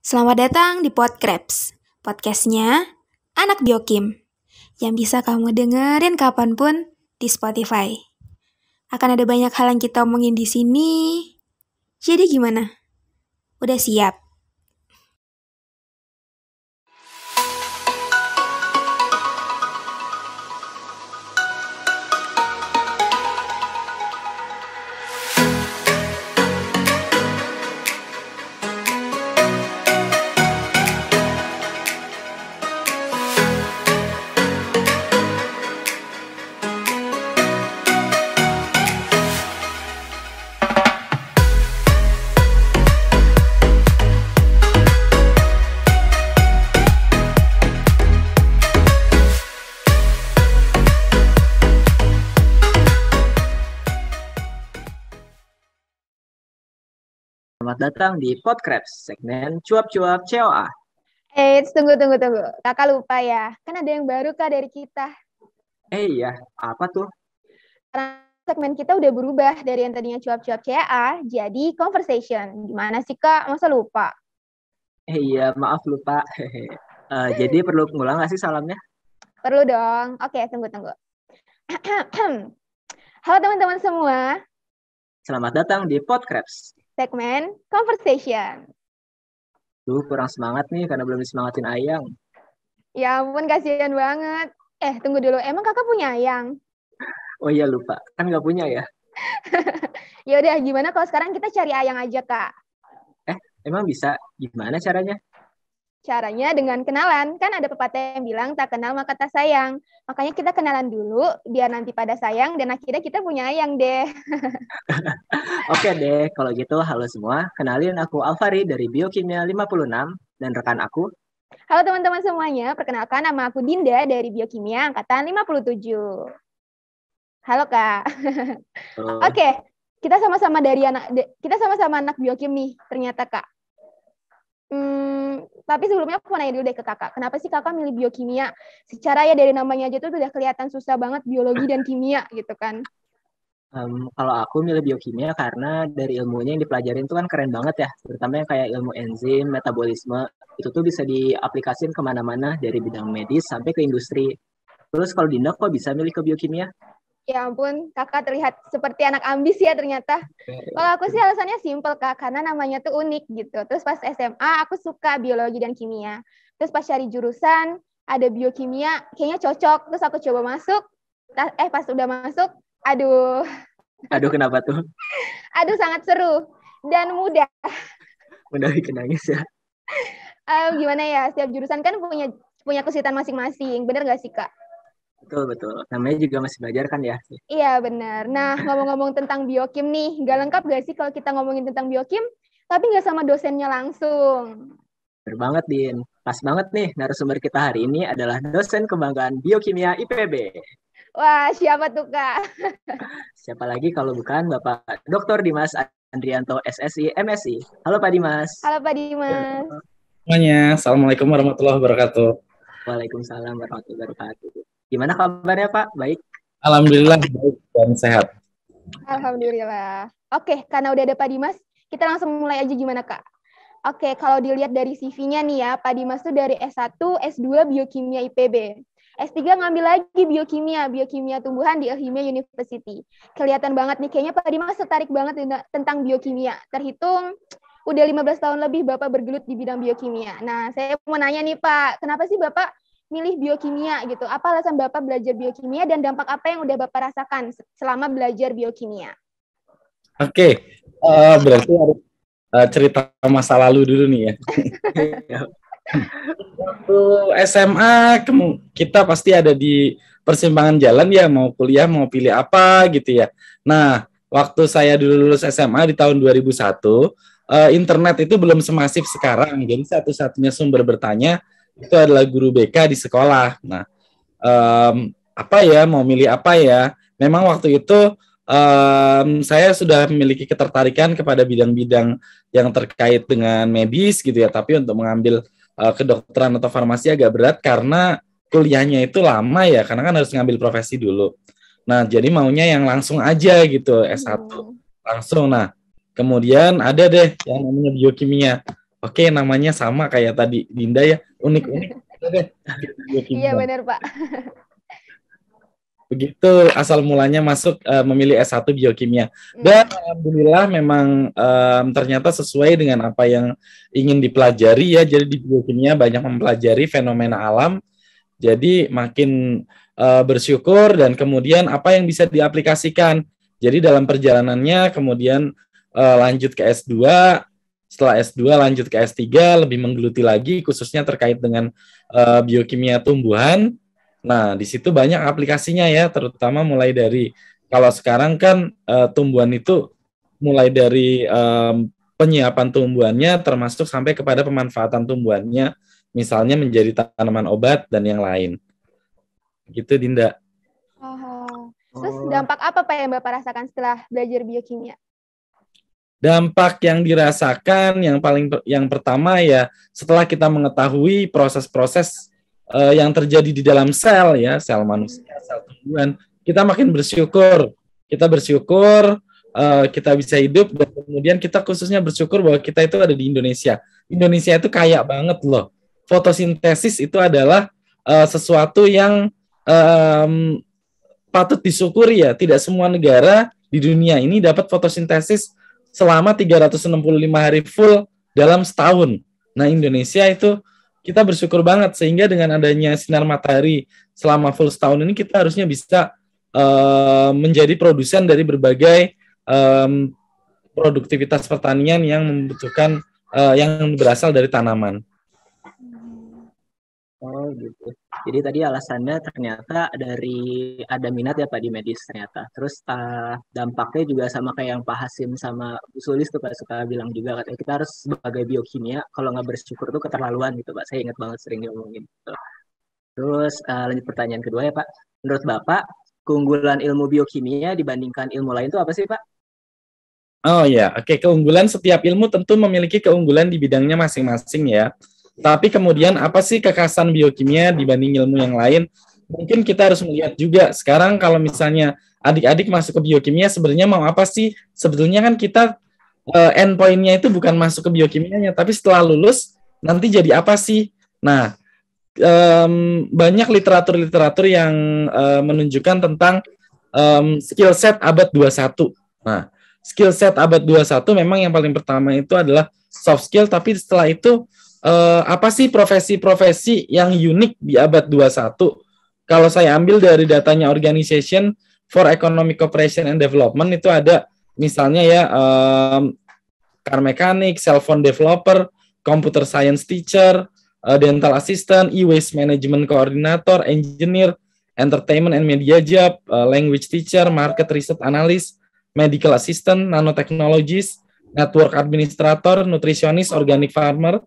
Selamat datang di Podcraps, podcastnya Anak Biokim, yang bisa kamu dengerin kapanpun di Spotify. Akan ada banyak hal yang kita omongin di sini. Jadi gimana? Udah siap? datang di Podcrabs segmen cuap-cuap COA. Eh, tunggu, tunggu, tunggu. Kakak lupa ya, kan ada yang baru kak dari kita. Eh iya, apa tuh? Karena segmen kita udah berubah dari yang tadinya cuap-cuap CA jadi conversation. Gimana sih kak? Masa lupa? Eh iya, maaf lupa. uh, jadi perlu ngulang nggak sih salamnya? Perlu dong. Oke, tunggu, tunggu. Halo teman-teman semua. Selamat datang di Podcrabs segmen conversation. Duh, kurang semangat nih karena belum disemangatin Ayang. Ya ampun, kasihan banget. Eh, tunggu dulu. Emang kakak punya Ayang? Oh iya, lupa. Kan nggak punya ya? ya udah, gimana kalau sekarang kita cari Ayang aja, Kak? Eh, emang bisa? Gimana caranya? Caranya dengan kenalan. Kan ada pepatah yang bilang tak kenal maka tak sayang. Makanya kita kenalan dulu biar nanti pada sayang dan akhirnya kita punya ayang deh. Oke deh, kalau gitu halo semua. Kenalin aku Alfari dari Biokimia 56 dan rekan aku. Halo teman-teman semuanya, perkenalkan nama aku Dinda dari Biokimia angkatan 57. Halo Kak. Oke, kita sama-sama dari anak kita sama-sama anak biokim nih ternyata Kak. Hmm, tapi sebelumnya aku mau nanya dulu deh ke kakak, kenapa sih kakak milih biokimia? Secara ya dari namanya aja tuh udah kelihatan susah banget biologi dan kimia gitu kan. Um, kalau aku milih biokimia karena dari ilmunya yang dipelajarin itu kan keren banget ya, terutama yang kayak ilmu enzim, metabolisme, itu tuh bisa diaplikasikan kemana-mana dari bidang medis sampai ke industri. Terus kalau Dinda kok bisa milih ke biokimia? Ya ampun, kakak terlihat seperti anak ambis ya ternyata. Kalau aku sih alasannya simpel kak, karena namanya tuh unik gitu. Terus pas SMA aku suka biologi dan kimia. Terus pas cari jurusan ada biokimia, kayaknya cocok. Terus aku coba masuk, eh pas udah masuk, aduh. Aduh kenapa tuh? aduh sangat seru dan mudah. Mudah bikin nangis ya. Uh, gimana ya, setiap jurusan kan punya punya kesulitan masing-masing, bener gak sih kak? Betul betul. Namanya juga masih belajar kan ya. Iya benar. Nah ngomong-ngomong tentang biokim nih, nggak lengkap gak sih kalau kita ngomongin tentang biokim, tapi nggak sama dosennya langsung. Bener banget Din. Pas banget nih narasumber kita hari ini adalah dosen kebanggaan biokimia IPB. Wah siapa tuh kak? siapa lagi kalau bukan Bapak Dr. Dimas Andrianto SSI MSI. Halo Pak Dimas. Halo Pak Dimas. Semuanya, Assalamualaikum warahmatullahi wabarakatuh. Waalaikumsalam warahmatullahi wabarakatuh. Gimana kabarnya Pak? Baik. Alhamdulillah baik dan sehat. Alhamdulillah. Oke, karena udah ada Pak Dimas, kita langsung mulai aja gimana Kak? Oke, kalau dilihat dari CV-nya nih ya, Pak Dimas tuh dari S1, S2 Biokimia IPB. S3 ngambil lagi biokimia, biokimia tumbuhan di Elhimia University. Kelihatan banget nih, kayaknya Pak Dimas tertarik banget tentang biokimia. Terhitung udah 15 tahun lebih Bapak bergelut di bidang biokimia. Nah, saya mau nanya nih Pak, kenapa sih Bapak milih biokimia gitu? Apa alasan Bapak belajar biokimia dan dampak apa yang udah Bapak rasakan selama belajar biokimia? Oke, okay. uh, eh, berarti harus uh, eh, cerita masa lalu dulu nih ya. Waktu SMA kita pasti ada di persimpangan jalan ya mau kuliah mau pilih apa gitu ya. Nah, waktu saya dulu lulus SMA di tahun 2001, uh, eh, internet itu belum semasif sekarang. Jadi satu-satunya sumber bertanya itu adalah guru BK di sekolah. Nah, um, apa ya mau milih apa ya? Memang waktu itu um, saya sudah memiliki ketertarikan kepada bidang-bidang yang terkait dengan medis gitu ya, tapi untuk mengambil uh, kedokteran atau farmasi agak berat karena kuliahnya itu lama ya, karena kan harus ngambil profesi dulu. Nah, jadi maunya yang langsung aja gitu S1. Langsung. Nah, kemudian ada deh yang namanya biokimia. Oke, okay, namanya sama kayak tadi Dinda ya, unik-unik. iya, iya benar Pak. Begitu asal mulanya masuk uh, memilih S1 biokimia. Hmm. Dan hmm. alhamdulillah memang um, ternyata sesuai dengan apa yang ingin dipelajari ya. Jadi di biokimia banyak mempelajari fenomena alam. Jadi makin uh, bersyukur dan kemudian apa yang bisa diaplikasikan. Jadi dalam perjalanannya kemudian uh, lanjut ke S2 setelah S2 lanjut ke S3 lebih menggeluti lagi khususnya terkait dengan uh, biokimia tumbuhan. Nah, di situ banyak aplikasinya ya, terutama mulai dari kalau sekarang kan uh, tumbuhan itu mulai dari um, penyiapan tumbuhannya termasuk sampai kepada pemanfaatan tumbuhannya misalnya menjadi tanaman obat dan yang lain. Gitu Dinda. Oh, oh. Terus dampak apa Pak yang Bapak rasakan setelah belajar biokimia? dampak yang dirasakan yang paling yang pertama ya setelah kita mengetahui proses-proses uh, yang terjadi di dalam sel ya sel manusia sel tumbuhan kita makin bersyukur kita bersyukur uh, kita bisa hidup dan kemudian kita khususnya bersyukur bahwa kita itu ada di Indonesia Indonesia itu kaya banget loh fotosintesis itu adalah uh, sesuatu yang um, patut disyukuri ya tidak semua negara di dunia ini dapat fotosintesis selama 365 hari full dalam setahun. Nah, Indonesia itu kita bersyukur banget sehingga dengan adanya sinar matahari selama full setahun ini kita harusnya bisa uh, menjadi produsen dari berbagai um, produktivitas pertanian yang membutuhkan uh, yang berasal dari tanaman. Oh gitu. Jadi tadi alasannya ternyata dari ada minat ya Pak di medis ternyata. Terus uh, dampaknya juga sama kayak yang Pak Hasim sama Bu Sulis tuh Pak suka bilang juga katanya kita harus sebagai biokimia kalau nggak bersyukur tuh keterlaluan gitu Pak. Saya ingat banget sering diomongin. Gitu. Terus uh, lanjut pertanyaan kedua ya Pak. Menurut Bapak keunggulan ilmu biokimia dibandingkan ilmu lain itu apa sih Pak? Oh ya, oke okay. keunggulan setiap ilmu tentu memiliki keunggulan di bidangnya masing-masing ya. Tapi kemudian apa sih kekhasan biokimia dibanding ilmu yang lain? Mungkin kita harus melihat juga sekarang kalau misalnya adik-adik masuk ke biokimia sebenarnya mau apa sih? Sebetulnya kan kita uh, endpointnya itu bukan masuk ke biokimianya, tapi setelah lulus nanti jadi apa sih? Nah, um, banyak literatur-literatur yang uh, menunjukkan tentang um, skill set abad 21. Nah, skill set abad 21 memang yang paling pertama itu adalah soft skill, tapi setelah itu uh, apa sih profesi-profesi yang unik di abad 21? Kalau saya ambil dari datanya Organization for Economic Cooperation and Development itu ada misalnya ya um, car mechanic, cell phone developer, computer science teacher, uh, dental assistant, e-waste management coordinator, engineer, entertainment and media job, uh, language teacher, market research analyst, medical assistant, nanotechnologist, network administrator, nutritionist, organic farmer,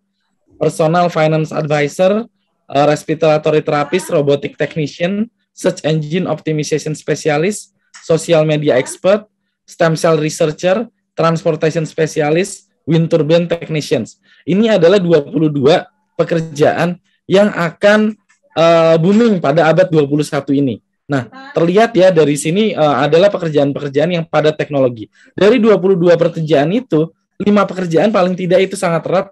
personal finance advisor, uh, respiratory therapist, robotic technician, search engine optimization specialist, social media expert, stem cell researcher, transportation specialist, wind turbine technicians. Ini adalah 22 pekerjaan yang akan uh, booming pada abad 21 ini. Nah, terlihat ya dari sini uh, adalah pekerjaan-pekerjaan yang pada teknologi. Dari 22 pekerjaan itu, lima pekerjaan paling tidak itu sangat erat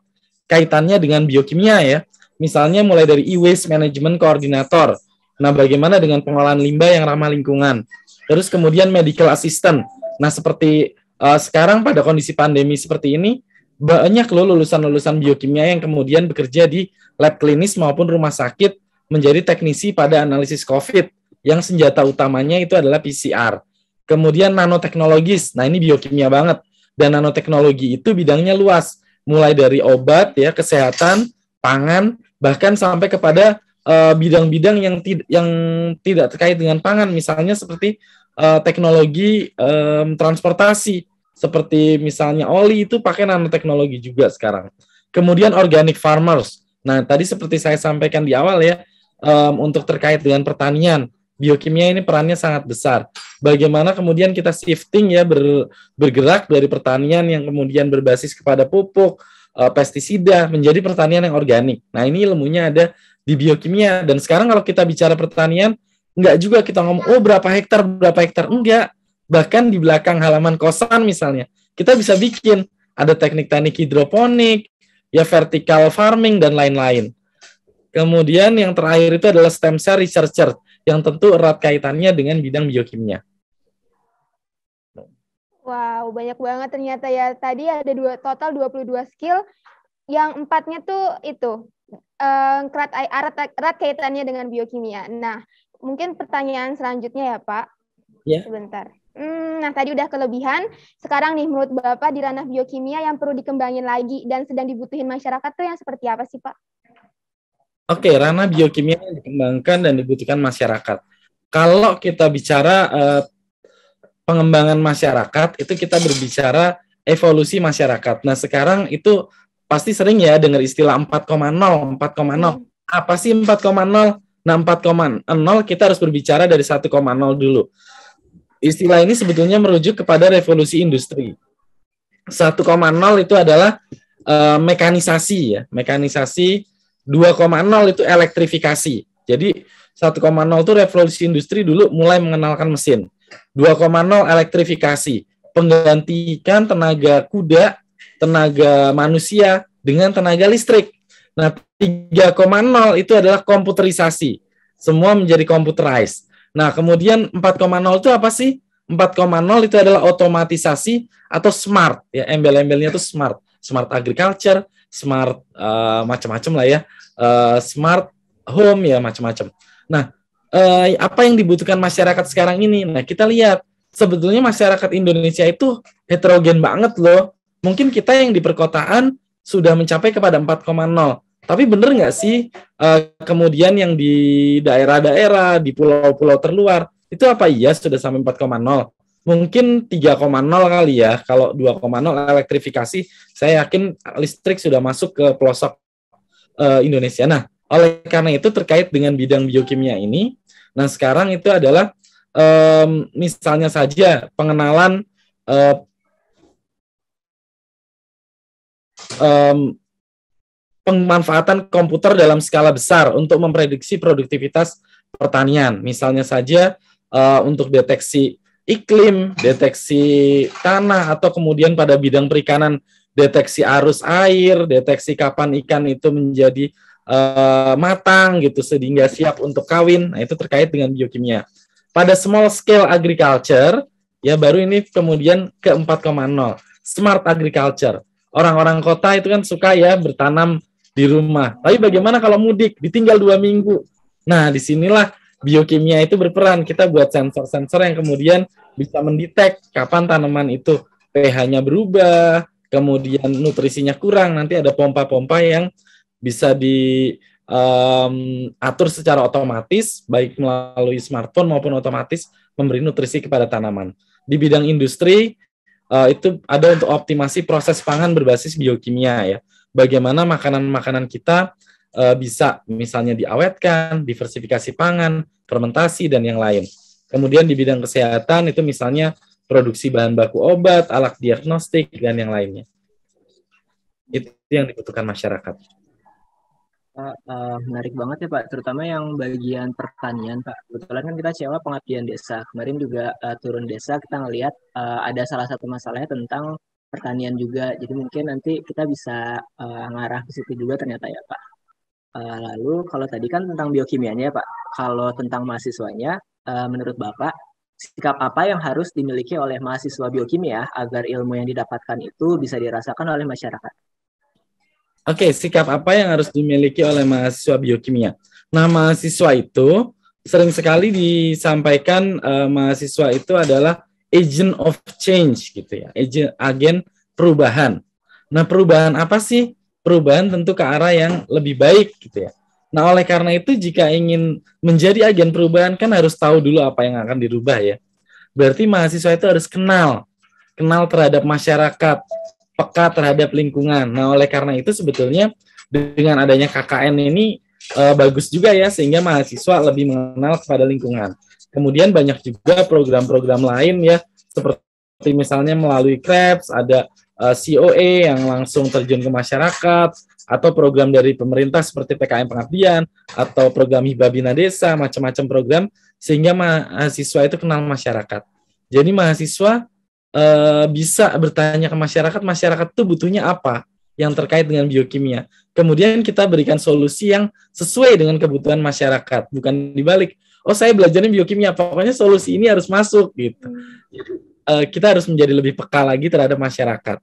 kaitannya dengan biokimia ya. Misalnya mulai dari e-waste management koordinator. Nah, bagaimana dengan pengolahan limbah yang ramah lingkungan? Terus kemudian medical assistant. Nah, seperti uh, sekarang pada kondisi pandemi seperti ini, banyak loh lulusan-lulusan biokimia yang kemudian bekerja di lab klinis maupun rumah sakit menjadi teknisi pada analisis COVID yang senjata utamanya itu adalah PCR. Kemudian nanoteknologis, nah ini biokimia banget. Dan nanoteknologi itu bidangnya luas, mulai dari obat ya kesehatan pangan bahkan sampai kepada eh, bidang-bidang uh, yang tidak yang tidak terkait dengan pangan misalnya seperti uh, teknologi um, transportasi seperti misalnya oli itu pakai nanoteknologi juga sekarang kemudian organic farmers nah tadi seperti saya sampaikan di awal ya um, untuk terkait dengan pertanian biokimia ini perannya sangat besar. Bagaimana kemudian kita shifting ya ber, bergerak dari pertanian yang kemudian berbasis kepada pupuk, e, pestisida menjadi pertanian yang organik. Nah, ini ilmunya ada di biokimia dan sekarang kalau kita bicara pertanian nggak juga kita ngomong oh berapa hektar berapa hektar enggak bahkan di belakang halaman kosan misalnya kita bisa bikin ada teknik-teknik hidroponik ya vertical farming dan lain-lain kemudian yang terakhir itu adalah stem cell researcher yang tentu erat kaitannya dengan bidang biokimia. Wow, banyak banget ternyata ya. Tadi ada dua total 22 skill yang empatnya tuh itu eh, erat, erat, erat kaitannya dengan biokimia. Nah, mungkin pertanyaan selanjutnya ya Pak. Ya. Sebentar. Hmm, nah tadi udah kelebihan. Sekarang nih menurut Bapak di ranah biokimia yang perlu dikembangin lagi dan sedang dibutuhin masyarakat tuh yang seperti apa sih Pak? Oke, okay, ranah biokimia yang dikembangkan dan dibutuhkan masyarakat. Kalau kita bicara eh, pengembangan masyarakat, itu kita berbicara evolusi masyarakat. Nah, sekarang itu pasti sering ya dengar istilah 4,0, 4,0. Hmm. Apa sih 4,0? Nah, 4,0 kita harus berbicara dari 1,0 dulu. Istilah ini sebetulnya merujuk kepada revolusi industri. 1,0 itu adalah uh, mekanisasi ya, mekanisasi 2,0 itu elektrifikasi. Jadi 1,0 itu revolusi industri dulu mulai mengenalkan mesin. 2,0 elektrifikasi, penggantikan tenaga kuda, tenaga manusia dengan tenaga listrik. Nah, 3,0 itu adalah komputerisasi. Semua menjadi computerized. Nah, kemudian 4,0 itu apa sih? 4,0 itu adalah otomatisasi atau smart ya embel-embelnya itu smart smart agriculture smart uh, eh, macam-macam lah ya, uh, smart home ya macam-macam. Nah, uh, apa yang dibutuhkan masyarakat sekarang ini? Nah, kita lihat sebetulnya masyarakat Indonesia itu heterogen banget loh. Mungkin kita yang di perkotaan sudah mencapai kepada 4,0. Tapi bener nggak sih uh, kemudian yang di daerah-daerah, di pulau-pulau terluar, itu apa iya sudah sampai 4,0? mungkin 3,0 kali ya. Kalau 2,0 elektrifikasi, saya yakin listrik sudah masuk ke pelosok uh, Indonesia. Nah, oleh karena itu terkait dengan bidang biokimia ini, nah sekarang itu adalah um, misalnya saja pengenalan uh, um, pemanfaatan komputer dalam skala besar untuk memprediksi produktivitas pertanian. Misalnya saja uh, untuk deteksi iklim, deteksi tanah atau kemudian pada bidang perikanan deteksi arus air, deteksi kapan ikan itu menjadi uh, matang gitu sehingga siap untuk kawin. Nah, itu terkait dengan biokimia. Pada small scale agriculture ya baru ini kemudian ke 4,0 smart agriculture. Orang-orang kota itu kan suka ya bertanam di rumah. Tapi bagaimana kalau mudik ditinggal dua minggu? Nah, disinilah biokimia itu berperan. Kita buat sensor-sensor yang kemudian bisa mendetek kapan tanaman itu pH-nya berubah, kemudian nutrisinya kurang. Nanti ada pompa-pompa yang bisa di um, atur secara otomatis baik melalui smartphone maupun otomatis memberi nutrisi kepada tanaman. Di bidang industri uh, itu ada untuk optimasi proses pangan berbasis biokimia ya. Bagaimana makanan-makanan kita uh, bisa misalnya diawetkan, diversifikasi pangan, fermentasi dan yang lain. Kemudian di bidang kesehatan itu misalnya produksi bahan baku obat, alat diagnostik dan yang lainnya. Itu yang dibutuhkan masyarakat. Pak, uh, menarik banget ya Pak, terutama yang bagian pertanian Pak. Kebetulan kan kita cewa pengabdian desa. Kemarin juga uh, turun desa kita ngelihat uh, ada salah satu masalahnya tentang pertanian juga. Jadi mungkin nanti kita bisa uh, ngarah ke situ juga ternyata ya Pak. Uh, lalu kalau tadi kan tentang biokimianya ya, Pak, kalau tentang mahasiswanya, uh, menurut Bapak, sikap apa yang harus dimiliki oleh mahasiswa biokimia ya, agar ilmu yang didapatkan itu bisa dirasakan oleh masyarakat? Oke, okay, sikap apa yang harus dimiliki oleh mahasiswa biokimia? Ya? Nah, mahasiswa itu sering sekali disampaikan uh, mahasiswa itu adalah agent of change gitu ya, agent agen perubahan. Nah, perubahan apa sih perubahan tentu ke arah yang lebih baik gitu ya. Nah, oleh karena itu jika ingin menjadi agen perubahan kan harus tahu dulu apa yang akan dirubah ya. Berarti mahasiswa itu harus kenal, kenal terhadap masyarakat, peka terhadap lingkungan. Nah, oleh karena itu sebetulnya dengan adanya KKN ini eh, bagus juga ya sehingga mahasiswa lebih mengenal kepada lingkungan. Kemudian banyak juga program-program lain ya seperti misalnya melalui Krebs ada uh, eh, COE yang langsung terjun ke masyarakat atau program dari pemerintah seperti PKM Pengabdian atau program Hibah Bina Desa, macam-macam program sehingga mahasiswa itu kenal masyarakat. Jadi mahasiswa uh, bisa bertanya ke masyarakat, masyarakat itu butuhnya apa yang terkait dengan biokimia. Kemudian kita berikan solusi yang sesuai dengan kebutuhan masyarakat, bukan dibalik. Oh saya belajarnya biokimia, pokoknya solusi ini harus masuk gitu. Hmm. Jadi, uh, kita harus menjadi lebih peka lagi terhadap masyarakat.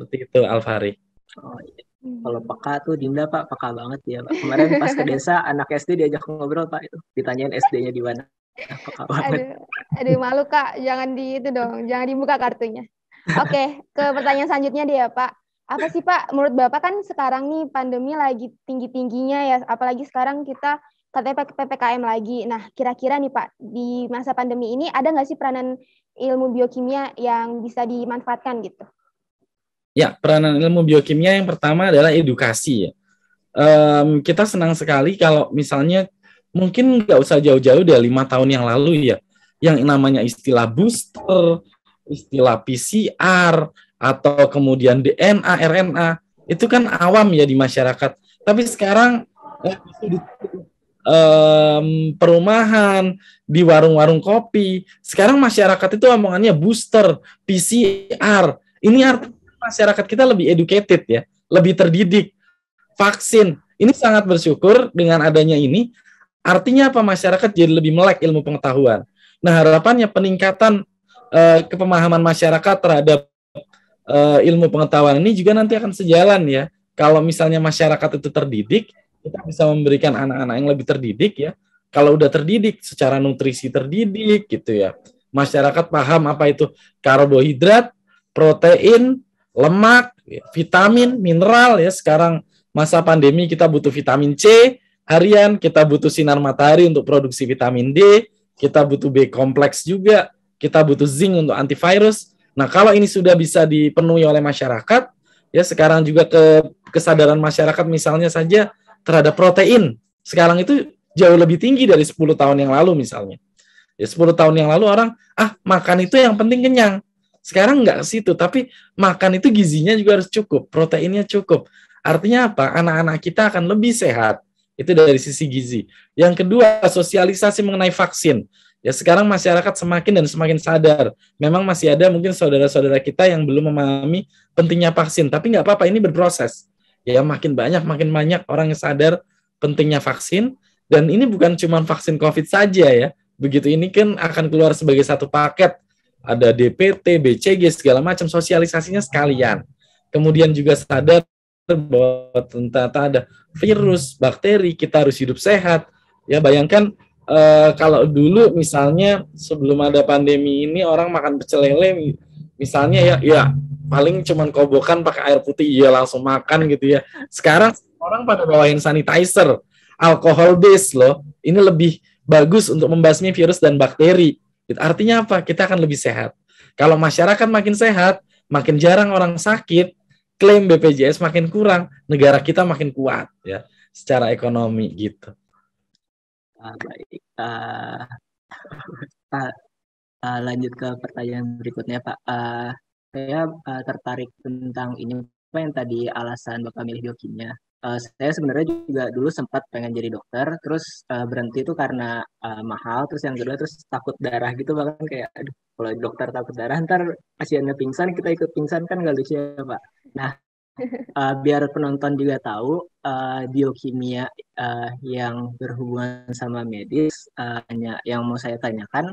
Seperti itu Alfari. Oh, iya. Kalau peka tuh Dinda Pak, peka banget ya Pak. Kemarin pas ke desa anak SD diajak ngobrol Pak itu, ditanyain SD-nya di mana. Peka banget. Aduh, aduh malu Kak, jangan di itu dong, jangan dibuka kartunya. Oke, okay, ke pertanyaan selanjutnya dia Pak. Apa sih Pak, menurut Bapak kan sekarang nih pandemi lagi tinggi-tingginya ya, apalagi sekarang kita katanya PPKM lagi. Nah, kira-kira nih Pak, di masa pandemi ini ada nggak sih peranan ilmu biokimia yang bisa dimanfaatkan gitu? Ya, peranan ilmu biokimia yang pertama adalah edukasi Um, kita senang sekali kalau misalnya mungkin nggak usah jauh-jauh dari lima tahun yang lalu ya, yang namanya istilah booster, istilah PCR atau kemudian DNA, RNA itu kan awam ya di masyarakat. Tapi sekarang um, perumahan, di warung-warung kopi. Sekarang masyarakat itu omongannya booster, PCR. Ini artinya masyarakat kita lebih educated ya, lebih terdidik. Vaksin ini sangat bersyukur dengan adanya ini. Artinya apa masyarakat jadi lebih melek ilmu pengetahuan. Nah harapannya peningkatan uh, kepemahaman masyarakat terhadap uh, ilmu pengetahuan ini juga nanti akan sejalan ya. Kalau misalnya masyarakat itu terdidik, kita bisa memberikan anak-anak yang lebih terdidik ya. Kalau udah terdidik secara nutrisi terdidik gitu ya. Masyarakat paham apa itu karbohidrat, protein, lemak, vitamin, mineral ya. Sekarang masa pandemi kita butuh vitamin C harian, kita butuh sinar matahari untuk produksi vitamin D, kita butuh B kompleks juga, kita butuh zinc untuk antivirus. Nah, kalau ini sudah bisa dipenuhi oleh masyarakat, ya sekarang juga ke kesadaran masyarakat misalnya saja terhadap protein sekarang itu jauh lebih tinggi dari 10 tahun yang lalu misalnya. Ya 10 tahun yang lalu orang ah makan itu yang penting kenyang. Sekarang nggak ke situ, tapi makan itu gizinya juga harus cukup, proteinnya cukup. Artinya apa? Anak-anak kita akan lebih sehat. Itu dari sisi gizi. Yang kedua, sosialisasi mengenai vaksin. Ya sekarang masyarakat semakin dan semakin sadar. Memang masih ada mungkin saudara-saudara kita yang belum memahami pentingnya vaksin, tapi nggak apa-apa, ini berproses. Ya makin banyak, makin banyak orang yang sadar pentingnya vaksin. Dan ini bukan cuma vaksin COVID saja ya. Begitu ini kan akan keluar sebagai satu paket ada DPT, BCG segala macam sosialisasinya sekalian. Kemudian juga sadar bahwa ternyata ada virus, bakteri, kita harus hidup sehat. Ya bayangkan e, kalau dulu misalnya sebelum ada pandemi ini orang makan pecel lele misalnya ya ya paling cuman kobokan pakai air putih ya langsung makan gitu ya. Sekarang orang pada bawain sanitizer, alkohol base loh. Ini lebih bagus untuk membasmi virus dan bakteri Gitu. Artinya apa? Kita akan lebih sehat. Kalau masyarakat makin sehat, makin jarang orang sakit, klaim BPJS makin kurang, negara kita makin kuat ya secara ekonomi gitu. Ah, baik. Uh, uh, uh, lanjut ke pertanyaan berikutnya Pak. Uh, saya uh, tertarik tentang ini apa yang tadi alasan Bapak milih biokimia uh, saya sebenarnya juga dulu sempat pengen jadi dokter terus uh, berhenti itu karena uh, mahal terus yang kedua terus takut darah gitu bahkan kayak aduh kalau dokter takut darah ntar pasiennya pingsan kita ikut pingsan kan gak lucu ya pak nah uh, biar penonton juga tahu uh, biokimia uh, yang berhubungan sama medis uh, yang mau saya tanyakan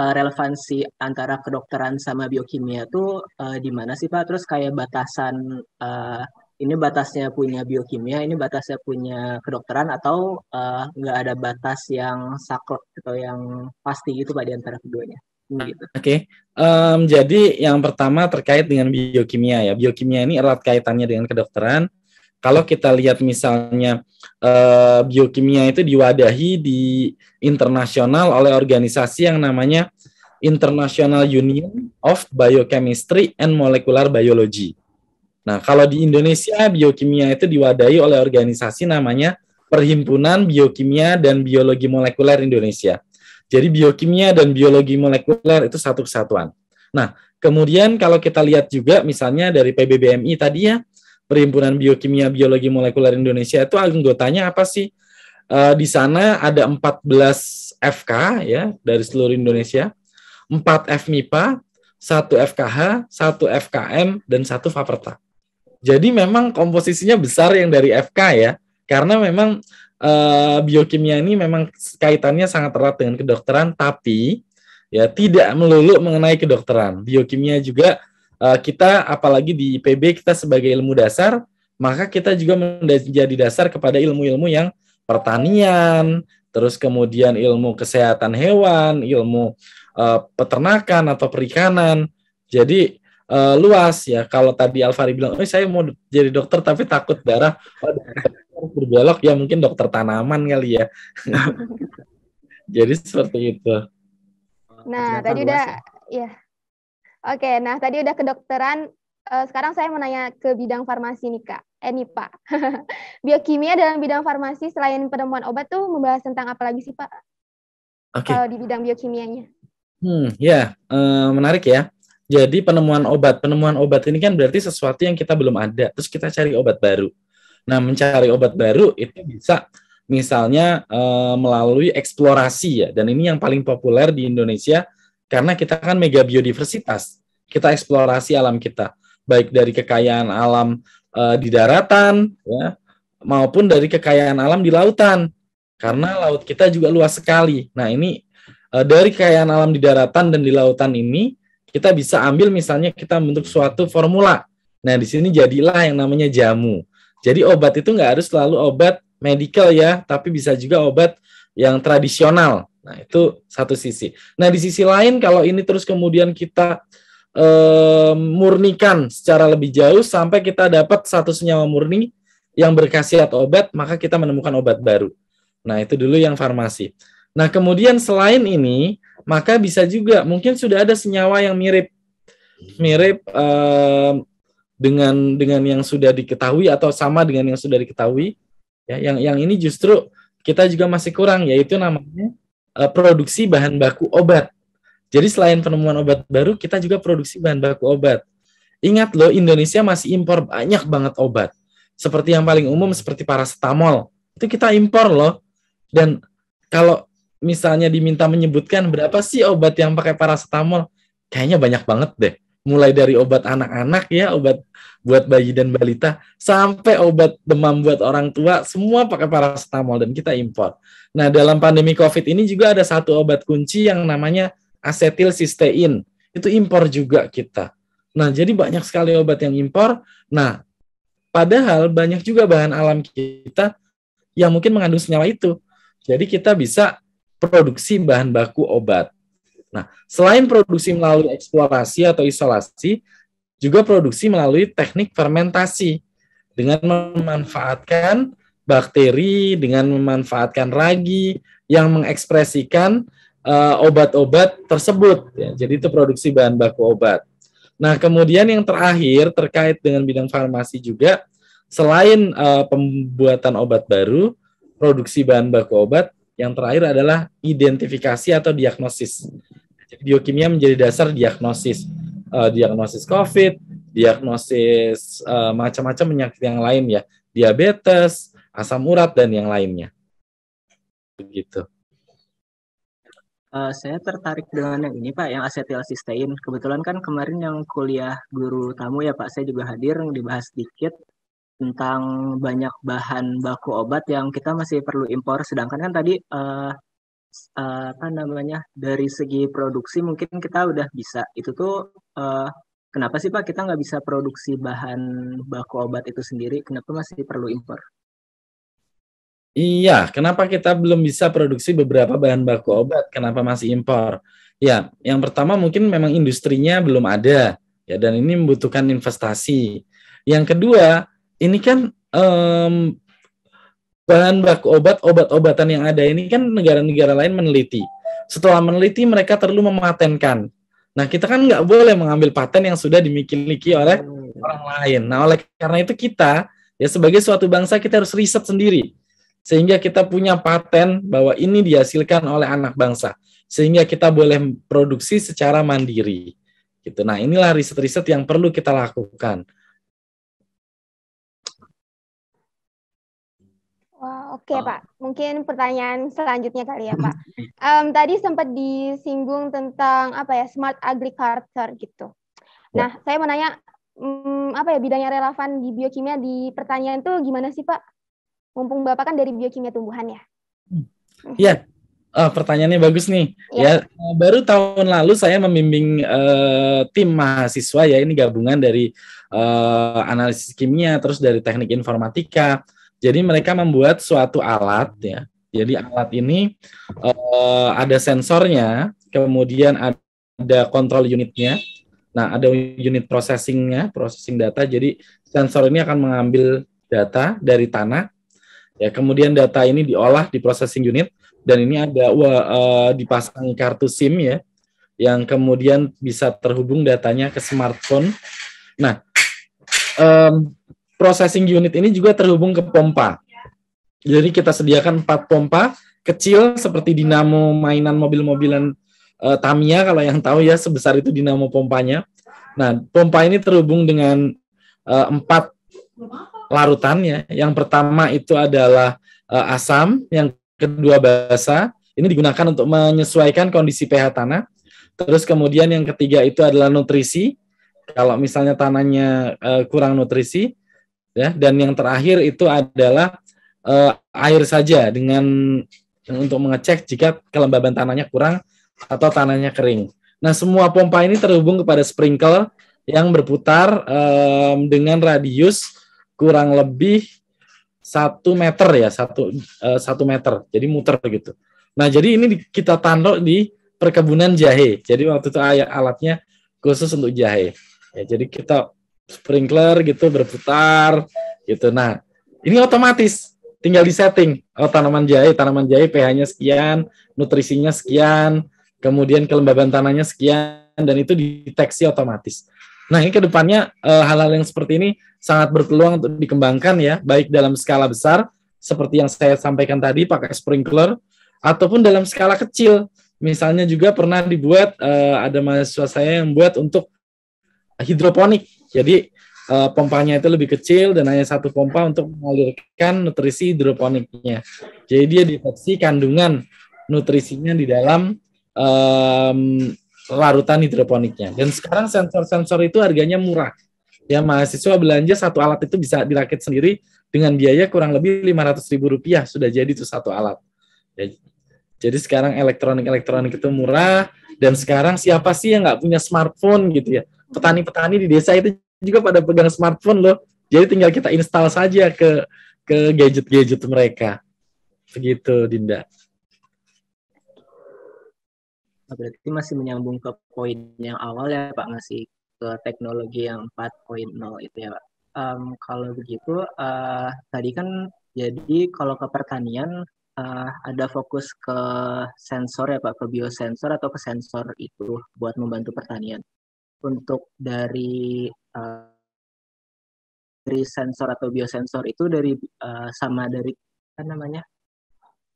uh, relevansi antara kedokteran sama biokimia tuh uh, di mana sih pak terus kayak batasan uh, ini batasnya punya biokimia, ini batasnya punya kedokteran atau eh, nggak ada batas yang saklek atau yang pasti gitu pak di antara keduanya? Gitu. Oke, okay. um, jadi yang pertama terkait dengan biokimia ya. Biokimia ini erat kaitannya dengan kedokteran. Kalau kita lihat misalnya uh, biokimia itu diwadahi di internasional oleh organisasi yang namanya International Union of Biochemistry and Molecular Biology Nah, kalau di Indonesia biokimia itu diwadahi oleh organisasi namanya Perhimpunan Biokimia dan Biologi Molekuler Indonesia. Jadi biokimia dan biologi molekuler itu satu kesatuan. Nah, kemudian kalau kita lihat juga misalnya dari PBBMI tadi ya, Perhimpunan Biokimia Biologi Molekuler Indonesia itu anggotanya apa sih? E, di sana ada 14 FK ya dari seluruh Indonesia, 4 FMIPA, 1 FKH, 1 FKM, dan 1 Faperta. Jadi memang komposisinya besar yang dari FK ya, karena memang uh, biokimia ini memang kaitannya sangat erat dengan kedokteran, tapi ya tidak melulu mengenai kedokteran. Biokimia juga uh, kita apalagi di IPB kita sebagai ilmu dasar, maka kita juga menjadi dasar kepada ilmu-ilmu yang pertanian, terus kemudian ilmu kesehatan hewan, ilmu uh, peternakan atau perikanan. Jadi uh, luas ya. Kalau tadi Alfari bilang, "Oh, saya mau jadi dokter tapi takut darah." Oh, berbelok ya mungkin dokter tanaman kali ya. jadi seperti itu. Nah, Ternyata tadi udah ya. ya. Oke, nah tadi udah kedokteran. Uh, sekarang saya mau nanya ke bidang farmasi nih, Kak. Eh, nih, Pak. Biokimia dalam bidang farmasi selain penemuan obat tuh membahas tentang apa lagi sih, Pak? Okay. Kalau di bidang biokimianya. Hmm, ya, yeah. uh, menarik ya. Jadi penemuan obat, penemuan obat ini kan berarti sesuatu yang kita belum ada, terus kita cari obat baru. Nah, mencari obat baru itu bisa misalnya e, melalui eksplorasi ya. Dan ini yang paling populer di Indonesia karena kita kan mega biodiversitas. Kita eksplorasi alam kita, baik dari kekayaan alam e, di daratan ya maupun dari kekayaan alam di lautan. Karena laut kita juga luas sekali. Nah, ini eh, dari kekayaan alam di daratan dan di lautan ini kita bisa ambil misalnya kita bentuk suatu formula. Nah, di sini jadilah yang namanya jamu. Jadi obat itu nggak harus selalu obat medical ya, tapi bisa juga obat yang tradisional. Nah, itu satu sisi. Nah, di sisi lain kalau ini terus kemudian kita murnikan secara lebih jauh sampai kita dapat satu senyawa murni yang berkhasiat obat, maka kita menemukan obat baru. Nah, itu dulu yang farmasi. Nah, kemudian selain ini maka bisa juga mungkin sudah ada senyawa yang mirip mirip uh, dengan dengan yang sudah diketahui atau sama dengan yang sudah diketahui ya yang yang ini justru kita juga masih kurang yaitu namanya uh, produksi bahan baku obat jadi selain penemuan obat baru kita juga produksi bahan baku obat ingat loh Indonesia masih impor banyak banget obat seperti yang paling umum seperti paracetamol itu kita impor loh dan kalau misalnya diminta menyebutkan berapa sih obat yang pakai paracetamol, kayaknya banyak banget deh. Mulai dari obat anak-anak ya, obat buat bayi dan balita, sampai obat demam buat orang tua, semua pakai paracetamol dan kita impor. Nah, dalam pandemi COVID ini juga ada satu obat kunci yang namanya cysteine. Itu impor juga kita. Nah, jadi banyak sekali obat yang impor. Nah, padahal banyak juga bahan alam kita yang mungkin mengandung senyawa itu. Jadi kita bisa produksi bahan baku obat. Nah, selain produksi melalui eksplorasi atau isolasi, juga produksi melalui teknik fermentasi dengan memanfaatkan bakteri, dengan memanfaatkan ragi yang mengekspresikan obat eh, obat-obat tersebut. Ya, jadi itu produksi bahan baku obat. Nah, kemudian yang terakhir terkait dengan bidang farmasi juga, selain uh, pembuatan obat baru, produksi bahan baku obat, yang terakhir adalah identifikasi atau diagnosis. Jadi biokimia menjadi dasar diagnosis, uh, diagnosis COVID, diagnosis uh, macam-macam penyakit yang lain ya, diabetes, asam urat dan yang lainnya. Begitu. Uh, saya tertarik dengan yang ini Pak, yang asetilsistein. Kebetulan kan kemarin yang kuliah guru tamu ya Pak, saya juga hadir dibahas sedikit tentang banyak bahan baku obat yang kita masih perlu impor. Sedangkan kan tadi uh, uh, apa namanya dari segi produksi mungkin kita udah bisa. Itu tuh uh, kenapa sih Pak kita nggak bisa produksi bahan baku obat itu sendiri? Kenapa masih perlu impor? Iya, kenapa kita belum bisa produksi beberapa bahan baku obat? Kenapa masih impor? Ya, yang pertama mungkin memang industrinya belum ada ya dan ini membutuhkan investasi. Yang kedua, ini kan um, bahan baku obat obat-obatan yang ada ini kan negara-negara lain meneliti. Setelah meneliti mereka perlu mematenkan. Nah kita kan nggak boleh mengambil paten yang sudah dimiliki oleh hmm. orang lain. Nah oleh karena itu kita ya sebagai suatu bangsa kita harus riset sendiri sehingga kita punya paten bahwa ini dihasilkan oleh anak bangsa sehingga kita boleh produksi secara mandiri gitu nah inilah riset-riset yang perlu kita lakukan Oke okay, Pak, mungkin pertanyaan selanjutnya kali ya Pak. Um, tadi sempat disinggung tentang apa ya smart agriculture gitu. Yeah. Nah, saya mau nanya um, apa ya bidangnya relevan di biokimia di pertanyaan itu gimana sih Pak? Mumpung Bapak kan dari biokimia tumbuhan ya. Hmm. Hmm. Iya, uh, pertanyaannya bagus nih. Yeah. Ya, ya eh, baru tahun lalu saya membimbing uh, tim mahasiswa ya ini gabungan dari uh, analisis kimia terus dari teknik informatika jadi mereka membuat suatu alat ya. Jadi alat ini uh, ada sensornya, kemudian ada kontrol unitnya. Nah, ada unit processingnya, processing data. Jadi sensor ini akan mengambil data dari tanah. Ya, kemudian data ini diolah di processing unit dan ini ada uh, dipasang kartu SIM ya yang kemudian bisa terhubung datanya ke smartphone. Nah, um, processing unit ini juga terhubung ke pompa. Jadi kita sediakan empat pompa kecil seperti dinamo mainan mobil-mobilan e, Tamiya kalau yang tahu ya sebesar itu dinamo pompanya. Nah, pompa ini terhubung dengan e, empat larutan ya. Yang pertama itu adalah e, asam, yang kedua basa. Ini digunakan untuk menyesuaikan kondisi pH tanah. Terus kemudian yang ketiga itu adalah nutrisi. Kalau misalnya tanahnya e, kurang nutrisi, ya dan yang terakhir itu adalah uh, air saja dengan eh, untuk mengecek jika kelembaban tanahnya kurang atau tanahnya kering. Nah, semua pompa ini terhubung kepada sprinkler yang berputar um, dengan radius kurang lebih satu meter ya satu satu meter jadi muter begitu. nah jadi ini kita taruh di perkebunan jahe jadi waktu itu alatnya khusus untuk jahe ya jadi kita sprinkler gitu berputar gitu. Nah, ini otomatis tinggal di setting Oh, tanaman jahe, tanaman jahe pH-nya sekian, nutrisinya sekian, kemudian kelembaban tanahnya sekian dan itu dideteksi otomatis. Nah, ini kedepannya eh, hal-hal yang seperti ini sangat berpeluang untuk dikembangkan ya, baik dalam skala besar seperti yang saya sampaikan tadi pakai sprinkler ataupun dalam skala kecil. Misalnya juga pernah dibuat eh, ada mahasiswa saya yang buat untuk hidroponik jadi uh, pompanya itu lebih kecil dan hanya satu pompa untuk mengalirkan nutrisi hidroponiknya. Jadi dia deteksi kandungan nutrisinya di dalam um, larutan hidroponiknya. Dan sekarang sensor-sensor itu harganya murah. Ya mahasiswa belanja satu alat itu bisa dirakit sendiri dengan biaya kurang lebih lima ratus ribu rupiah sudah jadi itu satu alat. Ya, jadi sekarang elektronik-elektronik itu murah dan sekarang siapa sih yang nggak punya smartphone gitu ya? petani-petani di desa itu juga pada pegang smartphone loh. Jadi tinggal kita install saja ke ke gadget-gadget mereka. Begitu, Dinda. Nah, berarti masih menyambung ke poin yang awal ya Pak, ngasih ke teknologi yang 4.0 itu ya Pak. Um, kalau begitu, uh, tadi kan jadi kalau ke pertanian uh, ada fokus ke sensor ya Pak, ke biosensor atau ke sensor itu buat membantu pertanian untuk dari uh, dari sensor atau biosensor itu dari uh, sama dari apa namanya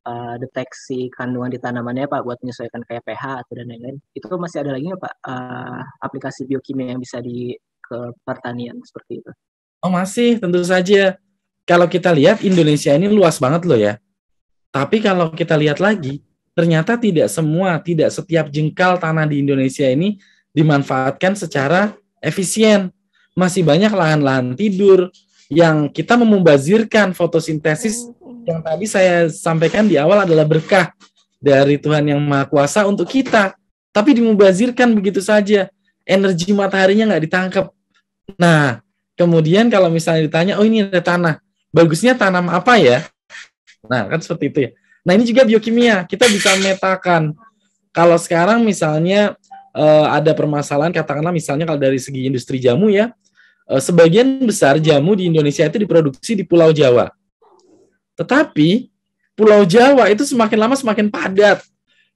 uh, deteksi kandungan di tanamannya pak buat menyesuaikan kayak pH atau dan lain-lain itu masih ada lagi nggak pak uh, aplikasi biokimia yang bisa di ke pertanian seperti itu? Oh masih tentu saja kalau kita lihat Indonesia ini luas banget loh ya. Tapi kalau kita lihat lagi ternyata tidak semua tidak setiap jengkal tanah di Indonesia ini dimanfaatkan secara efisien. Masih banyak lahan-lahan tidur yang kita memubazirkan fotosintesis hmm. yang tadi saya sampaikan di awal adalah berkah dari Tuhan yang Maha Kuasa untuk kita. Tapi dimubazirkan begitu saja. Energi mataharinya nggak ditangkap. Nah, kemudian kalau misalnya ditanya, oh ini ada tanah. Bagusnya tanam apa ya? Nah, kan seperti itu ya. Nah, ini juga biokimia. Kita bisa metakan Kalau sekarang misalnya uh, ada permasalahan katakanlah misalnya kalau dari segi industri jamu ya uh, sebagian besar jamu di Indonesia itu diproduksi di Pulau Jawa. Tetapi Pulau Jawa itu semakin lama semakin padat.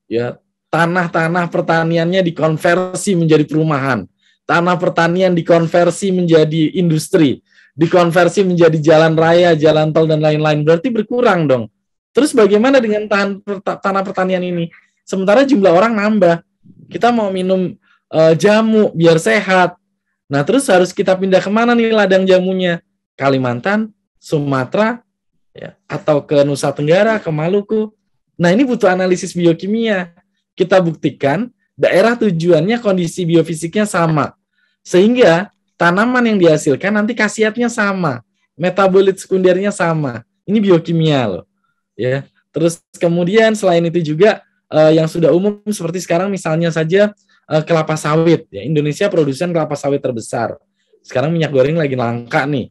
Ya, tanah-tanah pertaniannya dikonversi menjadi perumahan. Tanah pertanian dikonversi menjadi industri, dikonversi menjadi jalan raya, jalan tol dan lain-lain. Berarti berkurang dong. Terus bagaimana dengan tanah pertanian ini? Sementara jumlah orang nambah kita mau minum uh, jamu biar sehat. Nah, terus harus kita pindah kemana nih ladang jamunya? Kalimantan, Sumatera, ya, atau ke Nusa Tenggara, ke Maluku. Nah, ini butuh analisis biokimia. Kita buktikan daerah tujuannya kondisi biofisiknya sama. Sehingga tanaman yang dihasilkan nanti khasiatnya sama. Metabolit sekundernya sama. Ini biokimia loh. Ya. Terus kemudian selain itu juga uh, yang sudah umum seperti sekarang misalnya saja uh, kelapa sawit ya Indonesia produsen kelapa sawit terbesar sekarang minyak goreng lagi langka nih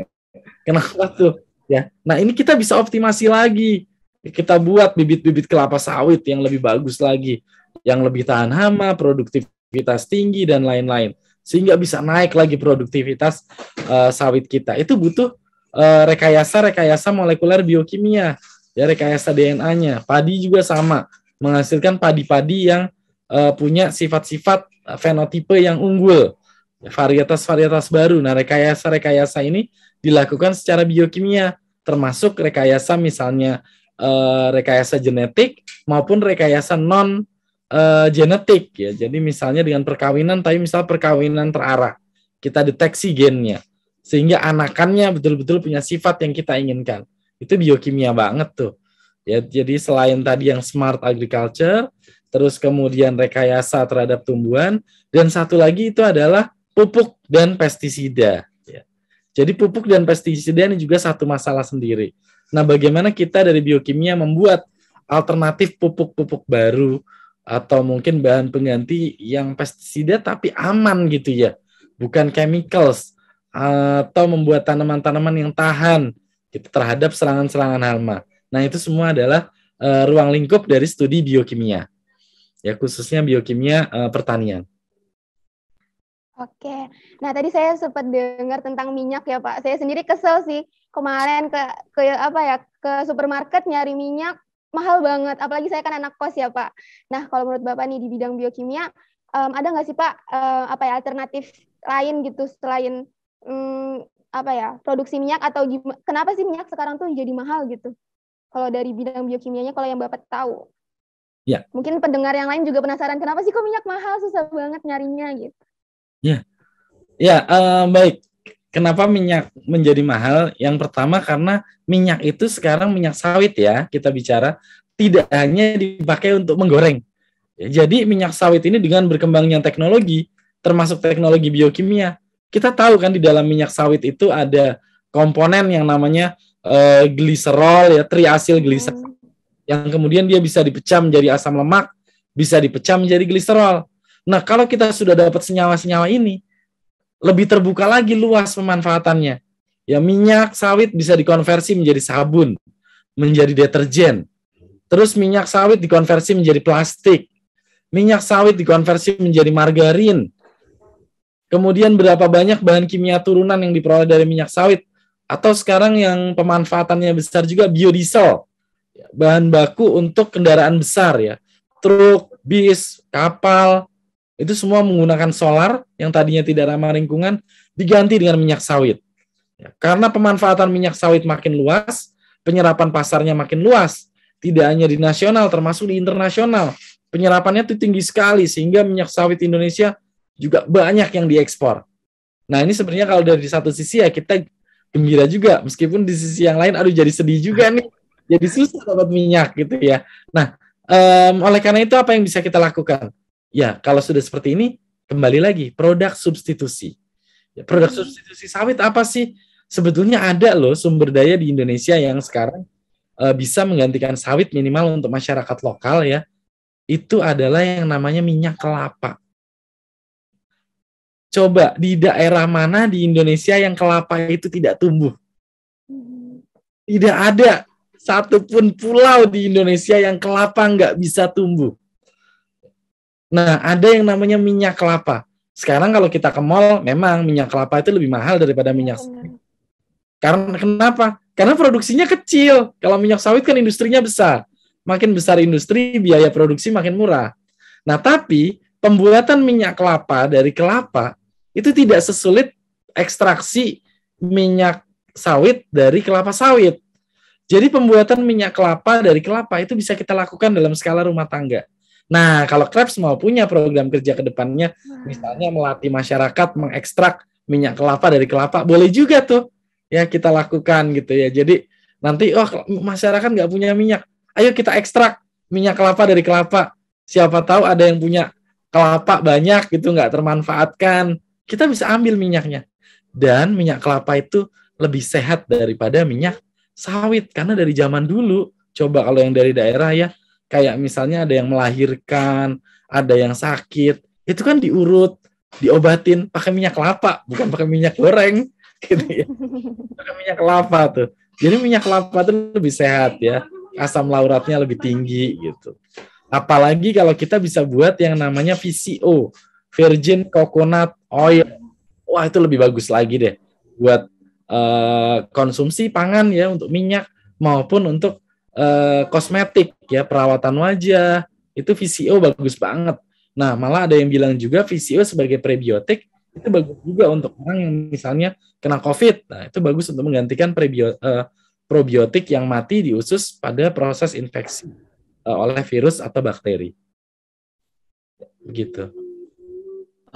kenapa tuh ya nah ini kita bisa optimasi lagi kita buat bibit-bibit kelapa sawit yang lebih bagus lagi yang lebih tahan hama produktivitas tinggi dan lain-lain sehingga bisa naik lagi produktivitas uh, sawit kita itu butuh uh, rekayasa -rekayasa molekuler biokimia ya rekayasa DNA-nya. Padi juga sama, menghasilkan padi-padi yang uh, punya sifat-sifat eh, fenotipe yang unggul, ya, varietas-varietas baru. Nah, rekayasa-rekayasa ini dilakukan secara biokimia, termasuk rekayasa misalnya uh, rekayasa genetik maupun rekayasa non uh, genetik ya. Jadi misalnya dengan perkawinan, tapi misal perkawinan terarah, kita deteksi gennya sehingga anakannya betul-betul punya sifat yang kita inginkan itu biokimia banget tuh ya jadi selain tadi yang smart agriculture terus kemudian rekayasa terhadap tumbuhan dan satu lagi itu adalah pupuk dan pestisida ya. jadi pupuk dan pestisida ini juga satu masalah sendiri nah bagaimana kita dari biokimia membuat alternatif pupuk-pupuk baru atau mungkin bahan pengganti yang pestisida tapi aman gitu ya bukan chemicals atau membuat tanaman-tanaman yang tahan gitu, terhadap serangan-serangan hama. Nah itu semua adalah uh, ruang lingkup dari studi biokimia, ya khususnya biokimia uh, pertanian. Oke, nah tadi saya sempat dengar tentang minyak ya Pak. Saya sendiri kesel sih kemarin ke ke apa ya ke supermarket nyari minyak mahal banget. Apalagi saya kan anak kos ya Pak. Nah kalau menurut Bapak nih di bidang biokimia um, ada nggak sih Pak um, apa ya alternatif lain gitu selain um, apa ya produksi minyak atau gimana, kenapa sih minyak sekarang tuh jadi mahal gitu? Kalau dari bidang biokimianya, kalau yang bapak tahu, ya. mungkin pendengar yang lain juga penasaran kenapa sih kok minyak mahal susah banget nyarinya gitu? Ya, ya uh, baik. Kenapa minyak menjadi mahal? Yang pertama karena minyak itu sekarang minyak sawit ya kita bicara tidak hanya dipakai untuk menggoreng. Ya, jadi minyak sawit ini dengan berkembangnya teknologi termasuk teknologi biokimia kita tahu kan di dalam minyak sawit itu ada komponen yang namanya uh, eh, gliserol ya triasil gliserol hmm. yang kemudian dia bisa dipecah menjadi asam lemak bisa dipecah menjadi gliserol nah kalau kita sudah dapat senyawa-senyawa ini lebih terbuka lagi luas pemanfaatannya ya minyak sawit bisa dikonversi menjadi sabun menjadi deterjen terus minyak sawit dikonversi menjadi plastik minyak sawit dikonversi menjadi margarin Kemudian berapa banyak bahan kimia turunan yang diperoleh dari minyak sawit? Atau sekarang yang pemanfaatannya besar juga biodiesel, ya, bahan baku untuk kendaraan besar ya, truk, bis, kapal, itu semua menggunakan solar yang tadinya tidak ramah lingkungan diganti dengan minyak sawit. Ya, karena pemanfaatan minyak sawit makin luas, penyerapan pasarnya makin luas. Tidak hanya di nasional, termasuk di internasional. Penyerapannya itu tinggi sekali, sehingga minyak sawit Indonesia juga banyak yang diekspor. Nah ini sebenarnya kalau dari satu sisi ya kita gembira juga, meskipun di sisi yang lain aduh jadi sedih juga nih, jadi susah dapat minyak gitu ya. Nah um, oleh karena itu apa yang bisa kita lakukan? Ya kalau sudah seperti ini kembali lagi produk substitusi. Ya, produk hmm. substitusi sawit apa sih? Sebetulnya ada loh sumber daya di Indonesia yang sekarang uh, bisa menggantikan sawit minimal untuk masyarakat lokal ya. Itu adalah yang namanya minyak kelapa Coba di daerah mana di Indonesia yang kelapa itu tidak tumbuh? Tidak ada satupun pulau di Indonesia yang kelapa nggak bisa tumbuh. Nah, ada yang namanya minyak kelapa. Sekarang kalau kita ke mall, memang minyak kelapa itu lebih mahal daripada minyak sawit. Karena kenapa? Karena produksinya kecil. Kalau minyak sawit kan industrinya besar. Makin besar industri, biaya produksi makin murah. Nah, tapi pembuatan minyak kelapa dari kelapa itu tidak sesulit ekstraksi minyak sawit dari kelapa sawit. Jadi pembuatan minyak kelapa dari kelapa itu bisa kita lakukan dalam skala rumah tangga. Nah, kalau Krebs mau punya program kerja ke depannya, misalnya melatih masyarakat mengekstrak minyak kelapa dari kelapa, boleh juga tuh ya kita lakukan gitu ya. Jadi nanti oh masyarakat nggak punya minyak, ayo kita ekstrak minyak kelapa dari kelapa. Siapa tahu ada yang punya kelapa banyak gitu nggak termanfaatkan kita bisa ambil minyaknya. Dan minyak kelapa itu lebih sehat daripada minyak sawit karena dari zaman dulu coba kalau yang dari daerah ya kayak misalnya ada yang melahirkan, ada yang sakit, itu kan diurut, diobatin pakai minyak kelapa, bukan pakai minyak goreng gitu ya. Pakai minyak kelapa tuh. Jadi minyak kelapa tuh lebih sehat ya. Asam lauratnya lebih tinggi gitu. Apalagi kalau kita bisa buat yang namanya VCO, virgin coconut oil. Wah, itu lebih bagus lagi deh buat uh, konsumsi pangan ya untuk minyak maupun untuk uh, kosmetik ya, perawatan wajah. Itu VCO bagus banget. Nah, malah ada yang bilang juga VCO sebagai prebiotik itu bagus juga untuk orang yang misalnya kena COVID. Nah, itu bagus untuk menggantikan prebiotik uh, eh, probiotik yang mati di usus pada proses infeksi uh, oleh virus atau bakteri. Begitu.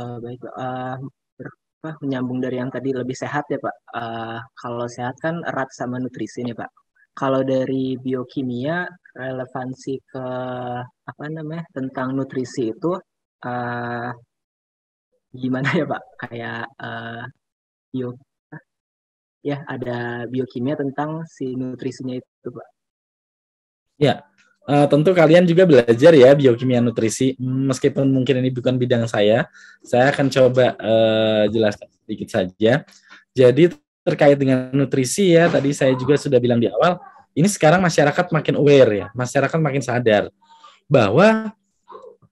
Eh, baik, Pak. Uh, eh, apa, menyambung dari yang tadi lebih sehat ya Pak. Uh, kalau sehat kan erat sama nutrisi nih Pak. Kalau dari biokimia relevansi ke apa namanya tentang nutrisi itu uh, gimana ya Pak? Kayak uh, bio ya ada biokimia tentang si nutrisinya itu Pak. Ya, uh, tentu kalian juga belajar ya biokimia nutrisi. Hmm, meskipun mungkin ini bukan bidang saya, saya akan coba uh, jelaskan sedikit saja. Jadi terkait dengan nutrisi ya, tadi saya juga sudah bilang di awal, ini sekarang masyarakat makin aware ya, masyarakat makin sadar bahwa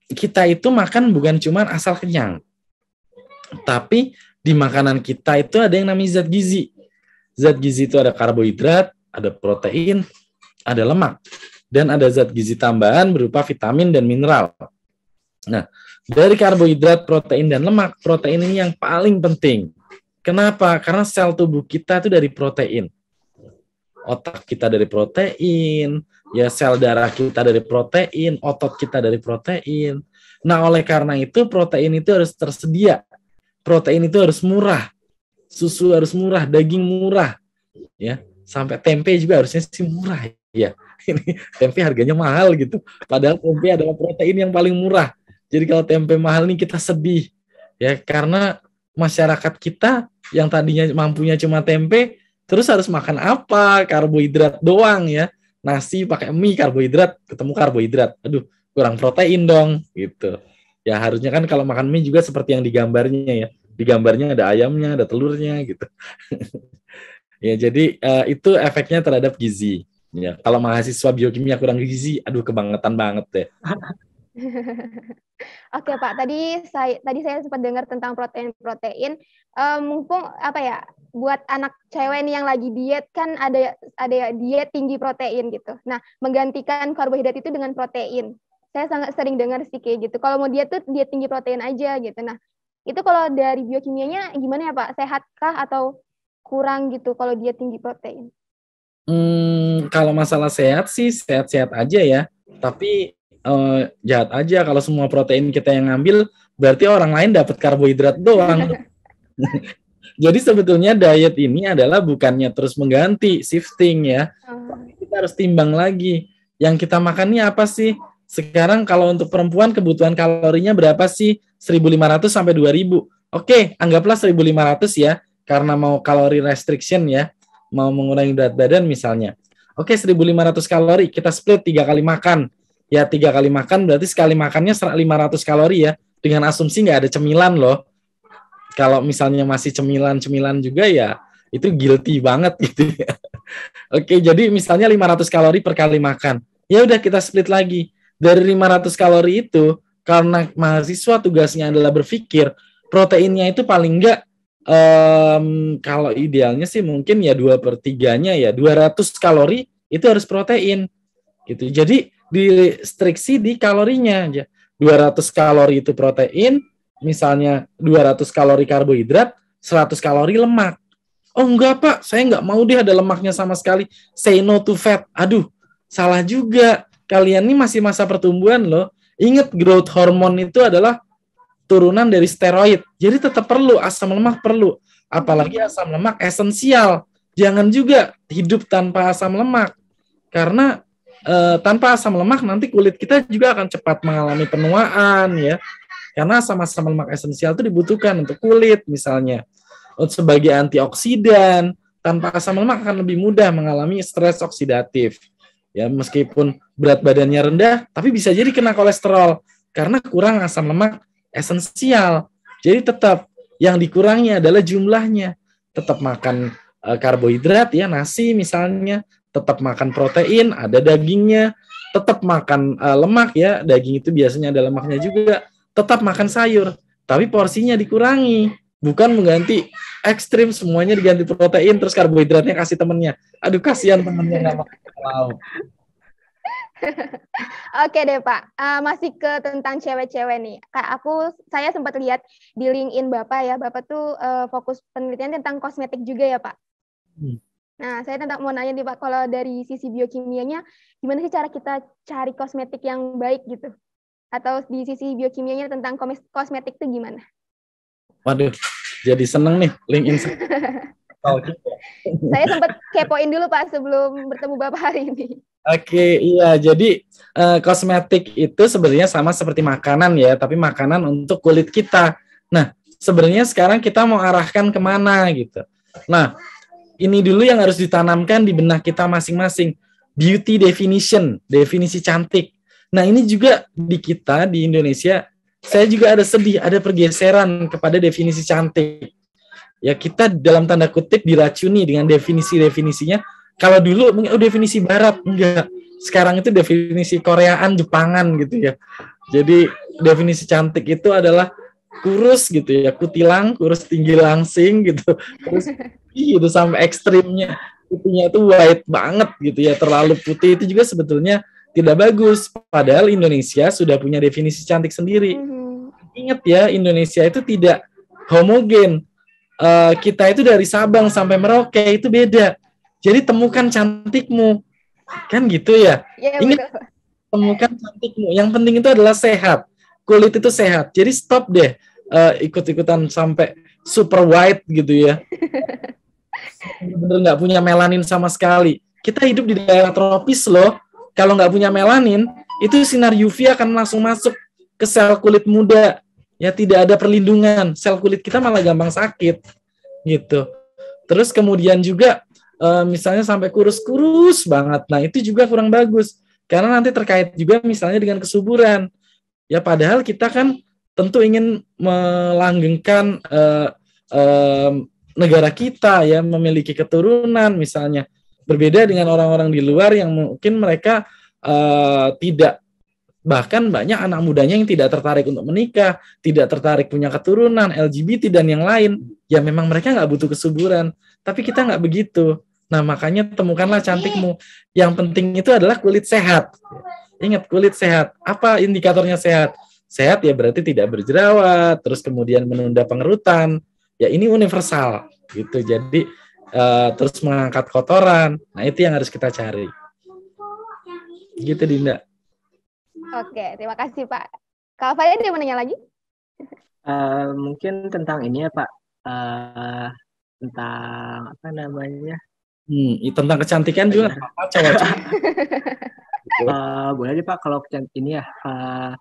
kita itu makan bukan cuma asal kenyang, tapi di makanan kita itu ada yang namanya zat gizi. Zat gizi itu ada karbohidrat, ada protein, ada lemak dan ada zat gizi tambahan berupa vitamin dan mineral. Nah, dari karbohidrat, protein, dan lemak, protein ini yang paling penting. Kenapa? Karena sel tubuh kita itu dari protein. Otak kita dari protein, ya sel darah kita dari protein, otot kita dari protein. Nah, oleh karena itu protein itu harus tersedia. Protein itu harus murah. Susu harus murah, daging murah. Ya, sampai tempe juga harusnya sih murah ya ini tempe harganya mahal gitu. Padahal tempe adalah protein yang paling murah. Jadi kalau tempe mahal nih kita sedih ya karena masyarakat kita yang tadinya mampunya cuma tempe terus harus makan apa? Karbohidrat doang ya. Nasi pakai mie karbohidrat ketemu karbohidrat. Aduh, kurang protein dong gitu. Ya harusnya kan kalau makan mie juga seperti yang digambarnya ya. Digambarnya ada ayamnya, ada telurnya gitu. ya jadi uh, itu efeknya terhadap gizi. Ya, kalau mahasiswa biokimia kurang gizi, aduh kebangetan banget deh. Oke Pak, tadi saya tadi saya sempat dengar tentang protein-protein. Um, mumpung apa ya, buat anak cewek nih yang lagi diet kan ada ada diet tinggi protein gitu. Nah, menggantikan karbohidrat itu dengan protein. Saya sangat sering dengar sih kayak gitu. Kalau mau diet tuh diet tinggi protein aja gitu. Nah, itu kalau dari biokimianya gimana ya Pak? Sehatkah atau kurang gitu kalau diet tinggi protein? Hmm, kalau masalah sehat sih sehat-sehat aja ya. Tapi eh, jahat aja kalau semua protein kita yang ngambil, berarti orang lain dapat karbohidrat doang. Jadi sebetulnya diet ini adalah bukannya terus mengganti, shifting ya. Hmm. Kita harus timbang lagi. Yang kita makan ini apa sih? Sekarang kalau untuk perempuan kebutuhan kalorinya berapa sih? 1500 sampai 2000. Oke, anggaplah 1500 ya karena mau kalori restriction ya mau mengurangi berat badan misalnya. Oke, 1500 kalori kita split tiga kali makan. Ya tiga kali makan berarti sekali makannya 500 kalori ya. Dengan asumsi nggak ada cemilan loh. Kalau misalnya masih cemilan-cemilan juga ya itu guilty banget gitu ya. Oke, jadi misalnya 500 kalori per kali makan. Ya udah kita split lagi. Dari 500 kalori itu karena mahasiswa tugasnya adalah berpikir proteinnya itu paling enggak um, kalau idealnya sih mungkin ya dua per tiganya ya 200 kalori itu harus protein gitu. Jadi distriksi di kalorinya aja. 200 kalori itu protein, misalnya 200 kalori karbohidrat, 100 kalori lemak. Oh enggak pak, saya enggak mau deh ada lemaknya sama sekali. Say no to fat. Aduh, salah juga. Kalian ini masih masa pertumbuhan loh. Ingat growth hormone itu adalah turunan dari steroid. Jadi tetap perlu asam lemak perlu, apalagi asam lemak esensial. Jangan juga hidup tanpa asam lemak. Karena e, tanpa asam lemak nanti kulit kita juga akan cepat mengalami penuaan ya. Karena asam-asam lemak esensial itu dibutuhkan untuk kulit misalnya. Sebagai antioksidan, tanpa asam lemak akan lebih mudah mengalami stres oksidatif. Ya, meskipun berat badannya rendah, tapi bisa jadi kena kolesterol karena kurang asam lemak esensial. Jadi tetap yang dikurangi adalah jumlahnya. Tetap makan e, karbohidrat ya nasi misalnya, tetap makan protein, ada dagingnya, tetap makan e, lemak ya, daging itu biasanya ada lemaknya juga, tetap makan sayur, tapi porsinya dikurangi. Bukan mengganti ekstrim semuanya diganti protein terus karbohidratnya kasih temennya. Aduh kasihan temennya nggak makan lauk. Oke deh Pak, uh, masih ke tentang cewek-cewek nih. Kak, aku saya sempat lihat di LinkedIn Bapak ya, Bapak tuh uh, fokus penelitian tentang kosmetik juga ya Pak. Hmm. Nah, saya tentang mau nanya nih Pak, kalau dari sisi biokimianya, gimana sih cara kita cari kosmetik yang baik gitu? Atau di sisi biokimianya tentang kosmetik tuh gimana? Waduh, jadi seneng nih LinkedIn. tahu juga. Saya sempat kepoin dulu Pak sebelum bertemu Bapak hari ini. Oke, okay, iya. Jadi uh, kosmetik itu sebenarnya sama seperti makanan ya, tapi makanan untuk kulit kita. Nah, sebenarnya sekarang kita mau arahkan kemana gitu. Nah, ini dulu yang harus ditanamkan di benak kita masing-masing. Beauty definition, definisi cantik. Nah, ini juga di kita di Indonesia, saya juga ada sedih, ada pergeseran kepada definisi cantik ya kita dalam tanda kutip diracuni dengan definisi-definisinya. Kalau dulu oh definisi barat enggak. Sekarang itu definisi Koreaan, Jepangan gitu ya. Jadi definisi cantik itu adalah kurus gitu ya, kutilang, kurus tinggi langsing gitu. Terus gitu sampai ekstrimnya putihnya itu white banget gitu ya, terlalu putih itu juga sebetulnya tidak bagus. Padahal Indonesia sudah punya definisi cantik sendiri. Mm-hmm. Ingat ya, Indonesia itu tidak homogen Eh, kita itu dari Sabang sampai Merauke itu beda. Jadi temukan cantikmu. Kan gitu ya. Yeah, Ini temukan cantikmu. Yang penting itu adalah sehat. Kulit itu sehat. Jadi stop deh uh, ikut-ikutan sampai super white gitu ya. Bener-bener nggak punya melanin sama sekali. Kita hidup di daerah tropis loh. Kalau nggak punya melanin, itu sinar UV akan langsung masuk ke sel kulit muda ya tidak ada perlindungan sel kulit kita malah gampang sakit gitu terus kemudian juga e, misalnya sampai kurus-kurus banget nah itu juga kurang bagus karena nanti terkait juga misalnya dengan kesuburan ya padahal kita kan tentu ingin melanggengkan e, e, negara kita ya memiliki keturunan misalnya berbeda dengan orang-orang di luar yang mungkin mereka uh, tidak Bahkan banyak anak mudanya yang tidak tertarik untuk menikah, tidak tertarik punya keturunan, LGBT, dan yang lain. Ya memang mereka nggak butuh kesuburan. Tapi kita nggak begitu. Nah makanya temukanlah cantikmu. Yang penting itu adalah kulit sehat. Ingat kulit sehat. Apa indikatornya sehat? Sehat ya berarti tidak berjerawat, terus kemudian menunda pengerutan. Ya ini universal gitu. Jadi uh, terus mengangkat kotoran. Nah itu yang harus kita cari. Gitu Dinda. Oke, terima kasih Pak. Kalau Pak dia mau nanya lagi? Uh, mungkin tentang ini ya Pak, uh, tentang apa namanya? Hmm, tentang kecantikan juga Coba coba. uh, boleh deh Pak kalau ini ya. Uh,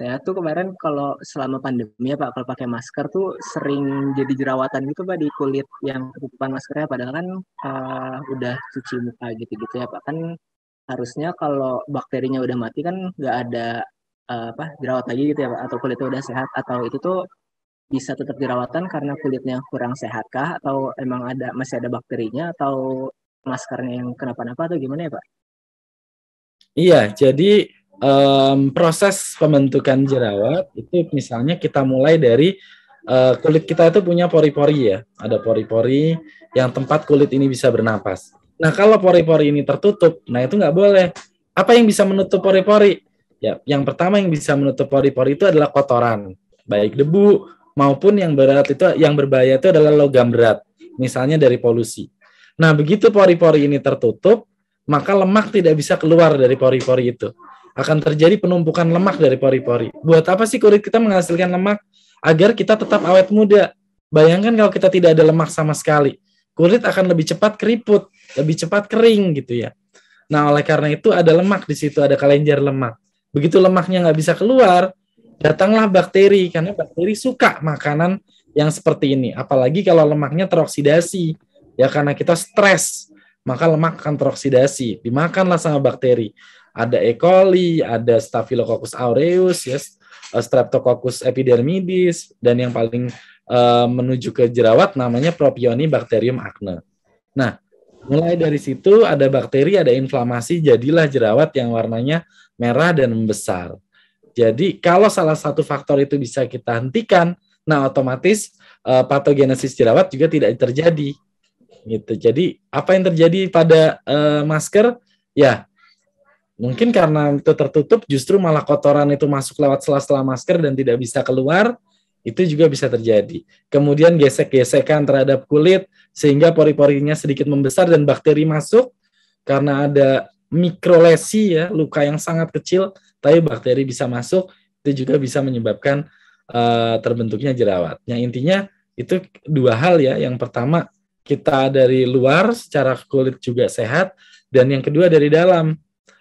saya tuh kemarin kalau selama pandemi ya Pak kalau pakai masker tuh sering jadi jerawatan gitu Pak di kulit yang ketutupan maskernya padahal kan uh, udah cuci muka gitu-gitu ya Pak kan harusnya kalau bakterinya udah mati kan nggak ada uh, apa jerawat lagi gitu ya Pak atau kulitnya udah sehat atau itu tuh bisa tetap jerawatan karena kulitnya kurang sehat kah atau emang ada masih ada bakterinya atau maskernya yang kenapa-napa atau gimana ya Pak? Iya, jadi um, proses pembentukan jerawat itu misalnya kita mulai dari uh, kulit kita itu punya pori-pori ya, ada pori-pori yang tempat kulit ini bisa bernapas. Nah, kalau pori-pori ini tertutup, nah itu nggak boleh. Apa yang bisa menutup pori-pori? Ya, yang pertama yang bisa menutup pori-pori itu adalah kotoran, baik debu maupun yang berat itu yang berbahaya itu adalah logam berat, misalnya dari polusi. Nah, begitu pori-pori ini tertutup, maka lemak tidak bisa keluar dari pori-pori itu. Akan terjadi penumpukan lemak dari pori-pori. Buat apa sih kulit kita menghasilkan lemak? Agar kita tetap awet muda. Bayangkan kalau kita tidak ada lemak sama sekali, kulit akan lebih cepat keriput lebih cepat kering gitu ya. Nah, oleh karena itu ada lemak di situ, ada kelenjar lemak. Begitu lemaknya nggak bisa keluar, datanglah bakteri karena bakteri suka makanan yang seperti ini. Apalagi kalau lemaknya teroksidasi, ya karena kita stres, maka lemak akan teroksidasi. Dimakanlah sama bakteri. Ada E. coli, ada Staphylococcus aureus, yes, ya, eh, Streptococcus epidermidis, dan yang paling uh, menuju ke jerawat namanya Propionibacterium acne. Nah, Mulai dari situ ada bakteri, ada inflamasi, jadilah jerawat yang warnanya merah dan membesar. Jadi kalau salah satu faktor itu bisa kita hentikan, nah otomatis uh, patogenesis jerawat juga tidak terjadi. Gitu. Jadi apa yang terjadi pada uh, masker? Ya mungkin karena itu tertutup justru malah kotoran itu masuk lewat sela-sela masker dan tidak bisa keluar, itu juga bisa terjadi. Kemudian gesek-gesekan terhadap kulit, sehingga pori-porinya sedikit membesar dan bakteri masuk karena ada mikrolesi ya luka yang sangat kecil tapi bakteri bisa masuk itu juga bisa menyebabkan uh, terbentuknya jerawat. Yang intinya itu dua hal ya. Yang pertama kita dari luar secara kulit juga sehat dan yang kedua dari dalam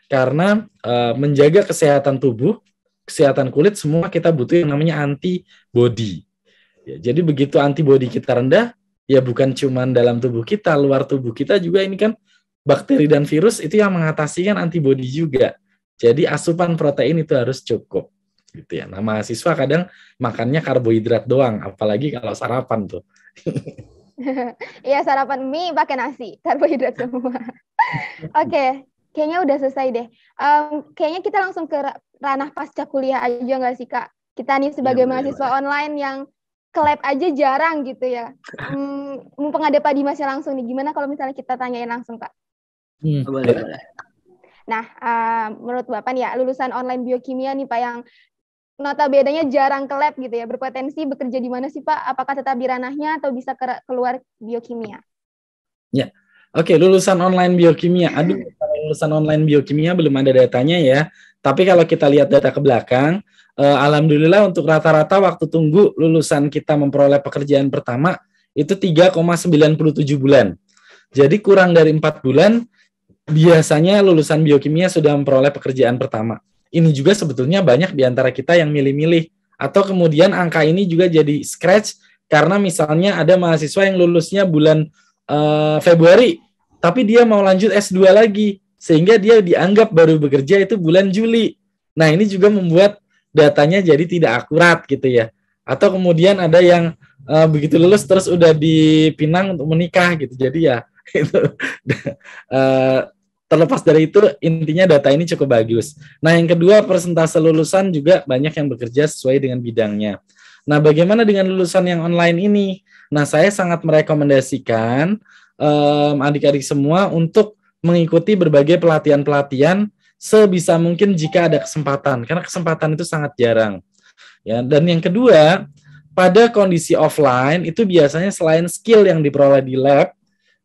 karena uh, menjaga kesehatan tubuh, kesehatan kulit semua kita butuh yang namanya antibody. Ya, jadi begitu antibody kita rendah, ya bukan cuman dalam tubuh kita, luar tubuh kita juga ini kan bakteri dan virus itu yang mengatasi kan antibodi juga. Jadi asupan protein itu harus cukup gitu ya. Nah, mahasiswa kadang makannya karbohidrat doang, apalagi kalau sarapan tuh. Iya, sarapan mie pakai nasi, karbohidrat semua. Oke, kayaknya udah selesai deh. Um, kayaknya kita langsung ke ranah pasca kuliah aja nggak sih, Kak? Kita nih sebagai ya, mahasiswa ya. online yang ke aja jarang gitu ya. Hmm, mumpung ada Pak masih langsung nih, gimana kalau misalnya kita tanyain langsung Pak? Hmm, oh, boleh, boleh. Nah, uh, menurut Bapak nih ya, lulusan online biokimia nih Pak yang nota bedanya jarang ke gitu ya, berpotensi bekerja di mana sih Pak? Apakah tetap di ranahnya atau bisa ke keluar biokimia? Ya, oke, okay, lulusan online biokimia. Aduh, lulusan online biokimia belum ada datanya ya tapi kalau kita lihat data ke belakang, eh, alhamdulillah untuk rata-rata waktu tunggu lulusan kita memperoleh pekerjaan pertama itu 3,97 bulan. Jadi kurang dari empat bulan biasanya lulusan biokimia sudah memperoleh pekerjaan pertama. Ini juga sebetulnya banyak di antara kita yang milih-milih atau kemudian angka ini juga jadi scratch karena misalnya ada mahasiswa yang lulusnya bulan uh, Februari tapi dia mau lanjut S2 lagi sehingga dia dianggap baru bekerja itu bulan Juli. Nah, ini juga membuat datanya jadi tidak akurat gitu ya. Atau kemudian ada yang uh, begitu lulus terus udah dipinang untuk menikah gitu. Jadi ya itu uh, terlepas dari itu intinya data ini cukup bagus. Nah, yang kedua persentase lulusan juga banyak yang bekerja sesuai dengan bidangnya. Nah, bagaimana dengan lulusan yang online ini? Nah, saya sangat merekomendasikan adik um, adik -adik semua untuk mengikuti berbagai pelatihan-pelatihan sebisa mungkin jika ada kesempatan karena kesempatan itu sangat jarang ya dan yang kedua pada kondisi offline itu biasanya selain skill yang diperoleh di lab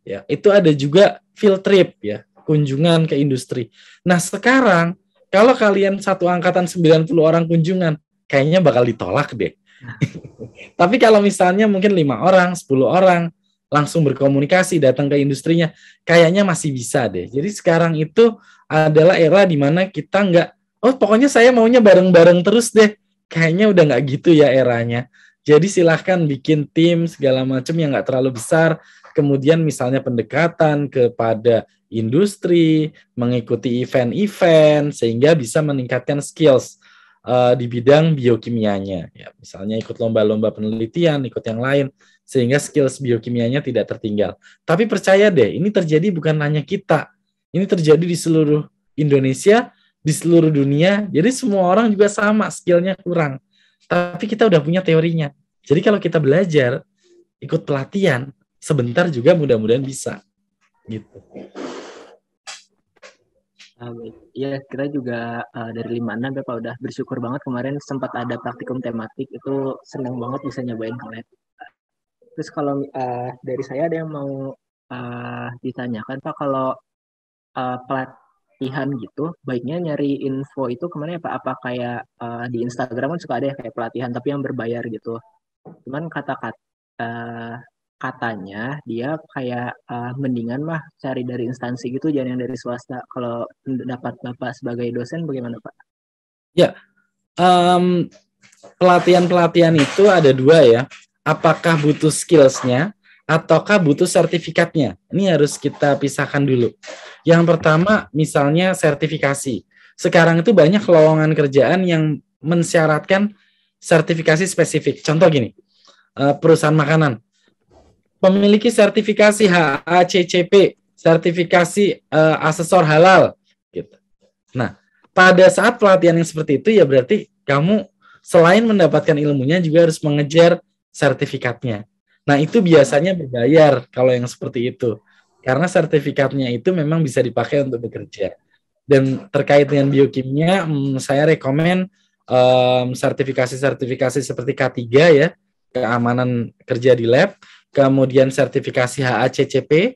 ya itu ada juga field trip ya kunjungan ke industri nah sekarang kalau kalian satu angkatan 90 orang kunjungan kayaknya bakal ditolak deh nah. tapi kalau misalnya mungkin lima orang 10 orang langsung berkomunikasi, datang ke industrinya, kayaknya masih bisa deh. Jadi sekarang itu adalah era di mana kita nggak, oh pokoknya saya maunya bareng-bareng terus deh. Kayaknya udah nggak gitu ya eranya. Jadi silahkan bikin tim segala macam yang nggak terlalu besar. Kemudian misalnya pendekatan kepada industri, mengikuti event-event, sehingga bisa meningkatkan skills uh, di bidang biokimianya. Ya, misalnya ikut lomba-lomba penelitian, ikut yang lain sehingga skills biokimianya tidak tertinggal. Tapi percaya deh, ini terjadi bukan hanya kita. Ini terjadi di seluruh Indonesia, di seluruh dunia. Jadi semua orang juga sama, skillnya kurang. Tapi kita udah punya teorinya. Jadi kalau kita belajar, ikut pelatihan, sebentar juga mudah-mudahan bisa. Gitu. Ah, ya kita juga uh, dari enam, Bapak udah bersyukur banget kemarin sempat ada praktikum tematik itu senang banget bisa nyobain kalian. Terus kalau uh, dari saya ada yang mau uh, ditanyakan Pak kalau uh, pelatihan gitu, baiknya nyari info itu kemana ya Pak? Apa kayak uh, di Instagram kan suka ada ya kayak pelatihan tapi yang berbayar gitu. Cuman kata-kata uh, katanya dia kayak uh, mendingan mah cari dari instansi gitu jangan yang dari swasta. Kalau dapat Bapak sebagai dosen bagaimana Pak? Ya, um, pelatihan-pelatihan itu ada dua ya apakah butuh skillsnya ataukah butuh sertifikatnya? Ini harus kita pisahkan dulu. Yang pertama misalnya sertifikasi. Sekarang itu banyak lowongan kerjaan yang mensyaratkan sertifikasi spesifik. Contoh gini, eh, perusahaan makanan. Memiliki sertifikasi HACCP, sertifikasi eh, asesor halal. Gitu. Nah, pada saat pelatihan yang seperti itu ya berarti kamu selain mendapatkan ilmunya juga harus mengejar sertifikatnya. Nah, itu biasanya berbayar kalau yang seperti itu. Karena sertifikatnya itu memang bisa dipakai untuk bekerja. Dan terkait dengan biokimia, hmm, saya rekomen sertifikasi sertifikasi-sertifikasi seperti K3 ya, keamanan kerja di lab, kemudian sertifikasi HACCP,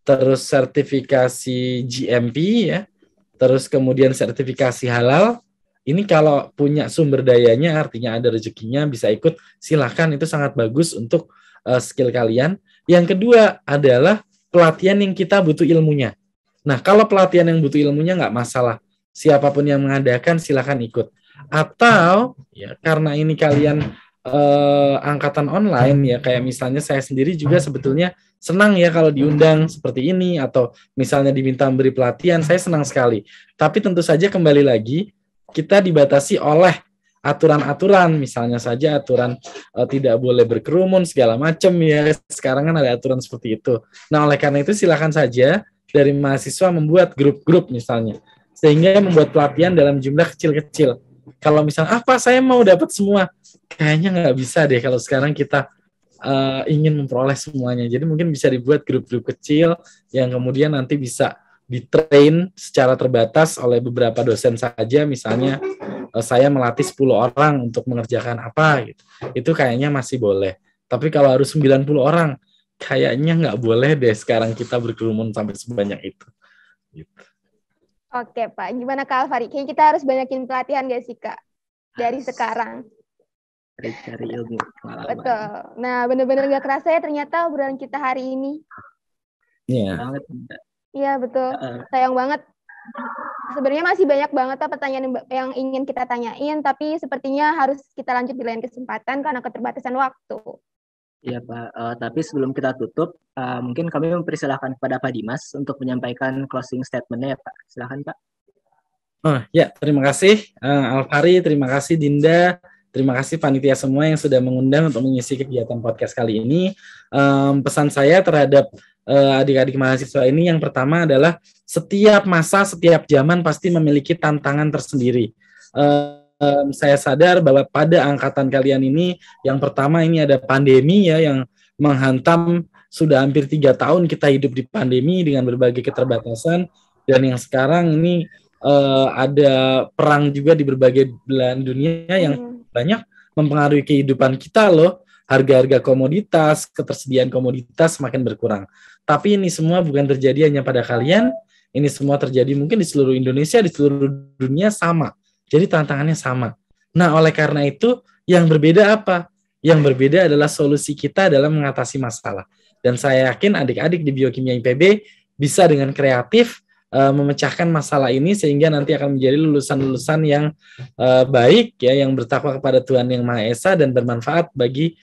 terus sertifikasi GMP ya, terus kemudian sertifikasi halal, ini kalau punya sumber dayanya, artinya ada rezekinya, bisa ikut, silahkan. Itu sangat bagus untuk uh, skill kalian. Yang kedua adalah pelatihan yang kita butuh ilmunya. Nah, kalau pelatihan yang butuh ilmunya nggak masalah. Siapapun yang mengadakan, silahkan ikut. Atau ya karena ini kalian uh, angkatan online ya kayak misalnya saya sendiri juga sebetulnya senang ya kalau diundang seperti ini atau misalnya diminta memberi pelatihan saya senang sekali tapi tentu saja kembali lagi kita dibatasi oleh aturan-aturan misalnya saja aturan uh, tidak boleh berkerumun segala macam ya sekarang kan ada aturan seperti itu nah oleh karena itu silakan saja dari mahasiswa membuat grup-grup misalnya sehingga membuat pelatihan dalam jumlah kecil-kecil kalau misalnya apa ah, saya mau dapat semua kayaknya nggak bisa deh kalau sekarang kita uh, ingin memperoleh semuanya jadi mungkin bisa dibuat grup-grup kecil yang kemudian nanti bisa ditrain secara terbatas oleh beberapa dosen saja misalnya eh, saya melatih 10 orang untuk mengerjakan apa gitu. Itu kayaknya masih boleh. Tapi kalau harus 90 orang kayaknya nggak boleh deh sekarang kita berkerumun sampai sebanyak itu. Gitu. Oke Pak, gimana Kak Alvari? Kayaknya kita harus banyakin pelatihan gak sih Kak? Dari sekarang cari ilmu Betul. Nah, benar-benar gak kerasa ya ternyata obrolan kita hari ini. Iya. Yeah. Iya betul. Uh. Sayang banget. Sebenarnya masih banyak banget pertanyaan yang ingin kita tanyain, tapi sepertinya harus kita lanjut di lain kesempatan karena keterbatasan waktu. Iya Pak, uh, tapi sebelum kita tutup, uh, mungkin kami mempersilahkan kepada Pak Dimas untuk menyampaikan closing statementnya ya Pak. Silahkan Pak. Oh ya, terima kasih uh, eh, Alfari, terima kasih Dinda, terima kasih panitia semua yang sudah mengundang untuk mengisi kegiatan podcast kali ini. Um, pesan saya terhadap Eh, adik-adik uh, mahasiswa ini yang pertama adalah setiap masa, setiap zaman pasti memiliki tantangan tersendiri. Uh, um, saya sadar bahwa pada angkatan kalian ini, yang pertama ini ada pandemi ya yang menghantam sudah hampir tiga tahun kita hidup di pandemi dengan berbagai keterbatasan dan yang sekarang ini uh, ada perang juga di berbagai belahan dunia yang hmm. banyak mempengaruhi kehidupan kita loh harga-harga komoditas, ketersediaan komoditas semakin berkurang. Tapi ini semua bukan terjadi hanya pada kalian, ini semua terjadi mungkin di seluruh Indonesia, di seluruh dunia sama. Jadi tantangannya sama. Nah, oleh karena itu yang berbeda apa? Yang berbeda adalah solusi kita dalam mengatasi masalah. Dan saya yakin adik-adik di Biokimia IPB bisa dengan kreatif uh, memecahkan masalah ini sehingga nanti akan menjadi lulusan-lulusan yang uh, baik ya yang bertakwa kepada Tuhan yang Maha Esa dan bermanfaat bagi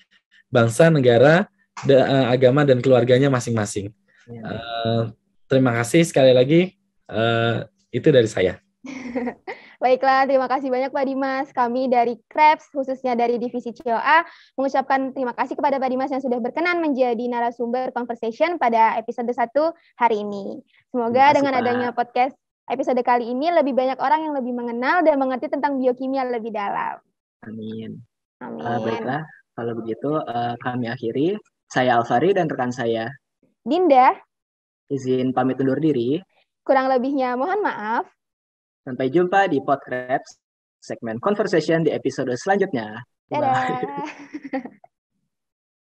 bangsa, negara, da, eh, agama dan keluarganya masing-masing. Ya. Uh, terima kasih sekali lagi. Uh, itu dari saya. Baiklah, terima kasih banyak Pak Dimas. Kami dari Krebs, khususnya dari Divisi COA, mengucapkan terima kasih kepada Pak Dimas yang sudah berkenan menjadi narasumber conversation pada episode 1 hari ini. Semoga kasih, dengan Pak. adanya podcast episode kali ini, lebih banyak orang yang lebih mengenal dan mengerti tentang biokimia lebih dalam. Amin. Amin. Uh, baiklah, kalau begitu uh, kami akhiri. Saya Alfari dan rekan saya Dinda. Izin pamit undur diri. Kurang lebihnya mohon maaf. Sampai jumpa di podcast segmen conversation di episode selanjutnya. Dadah. Bye.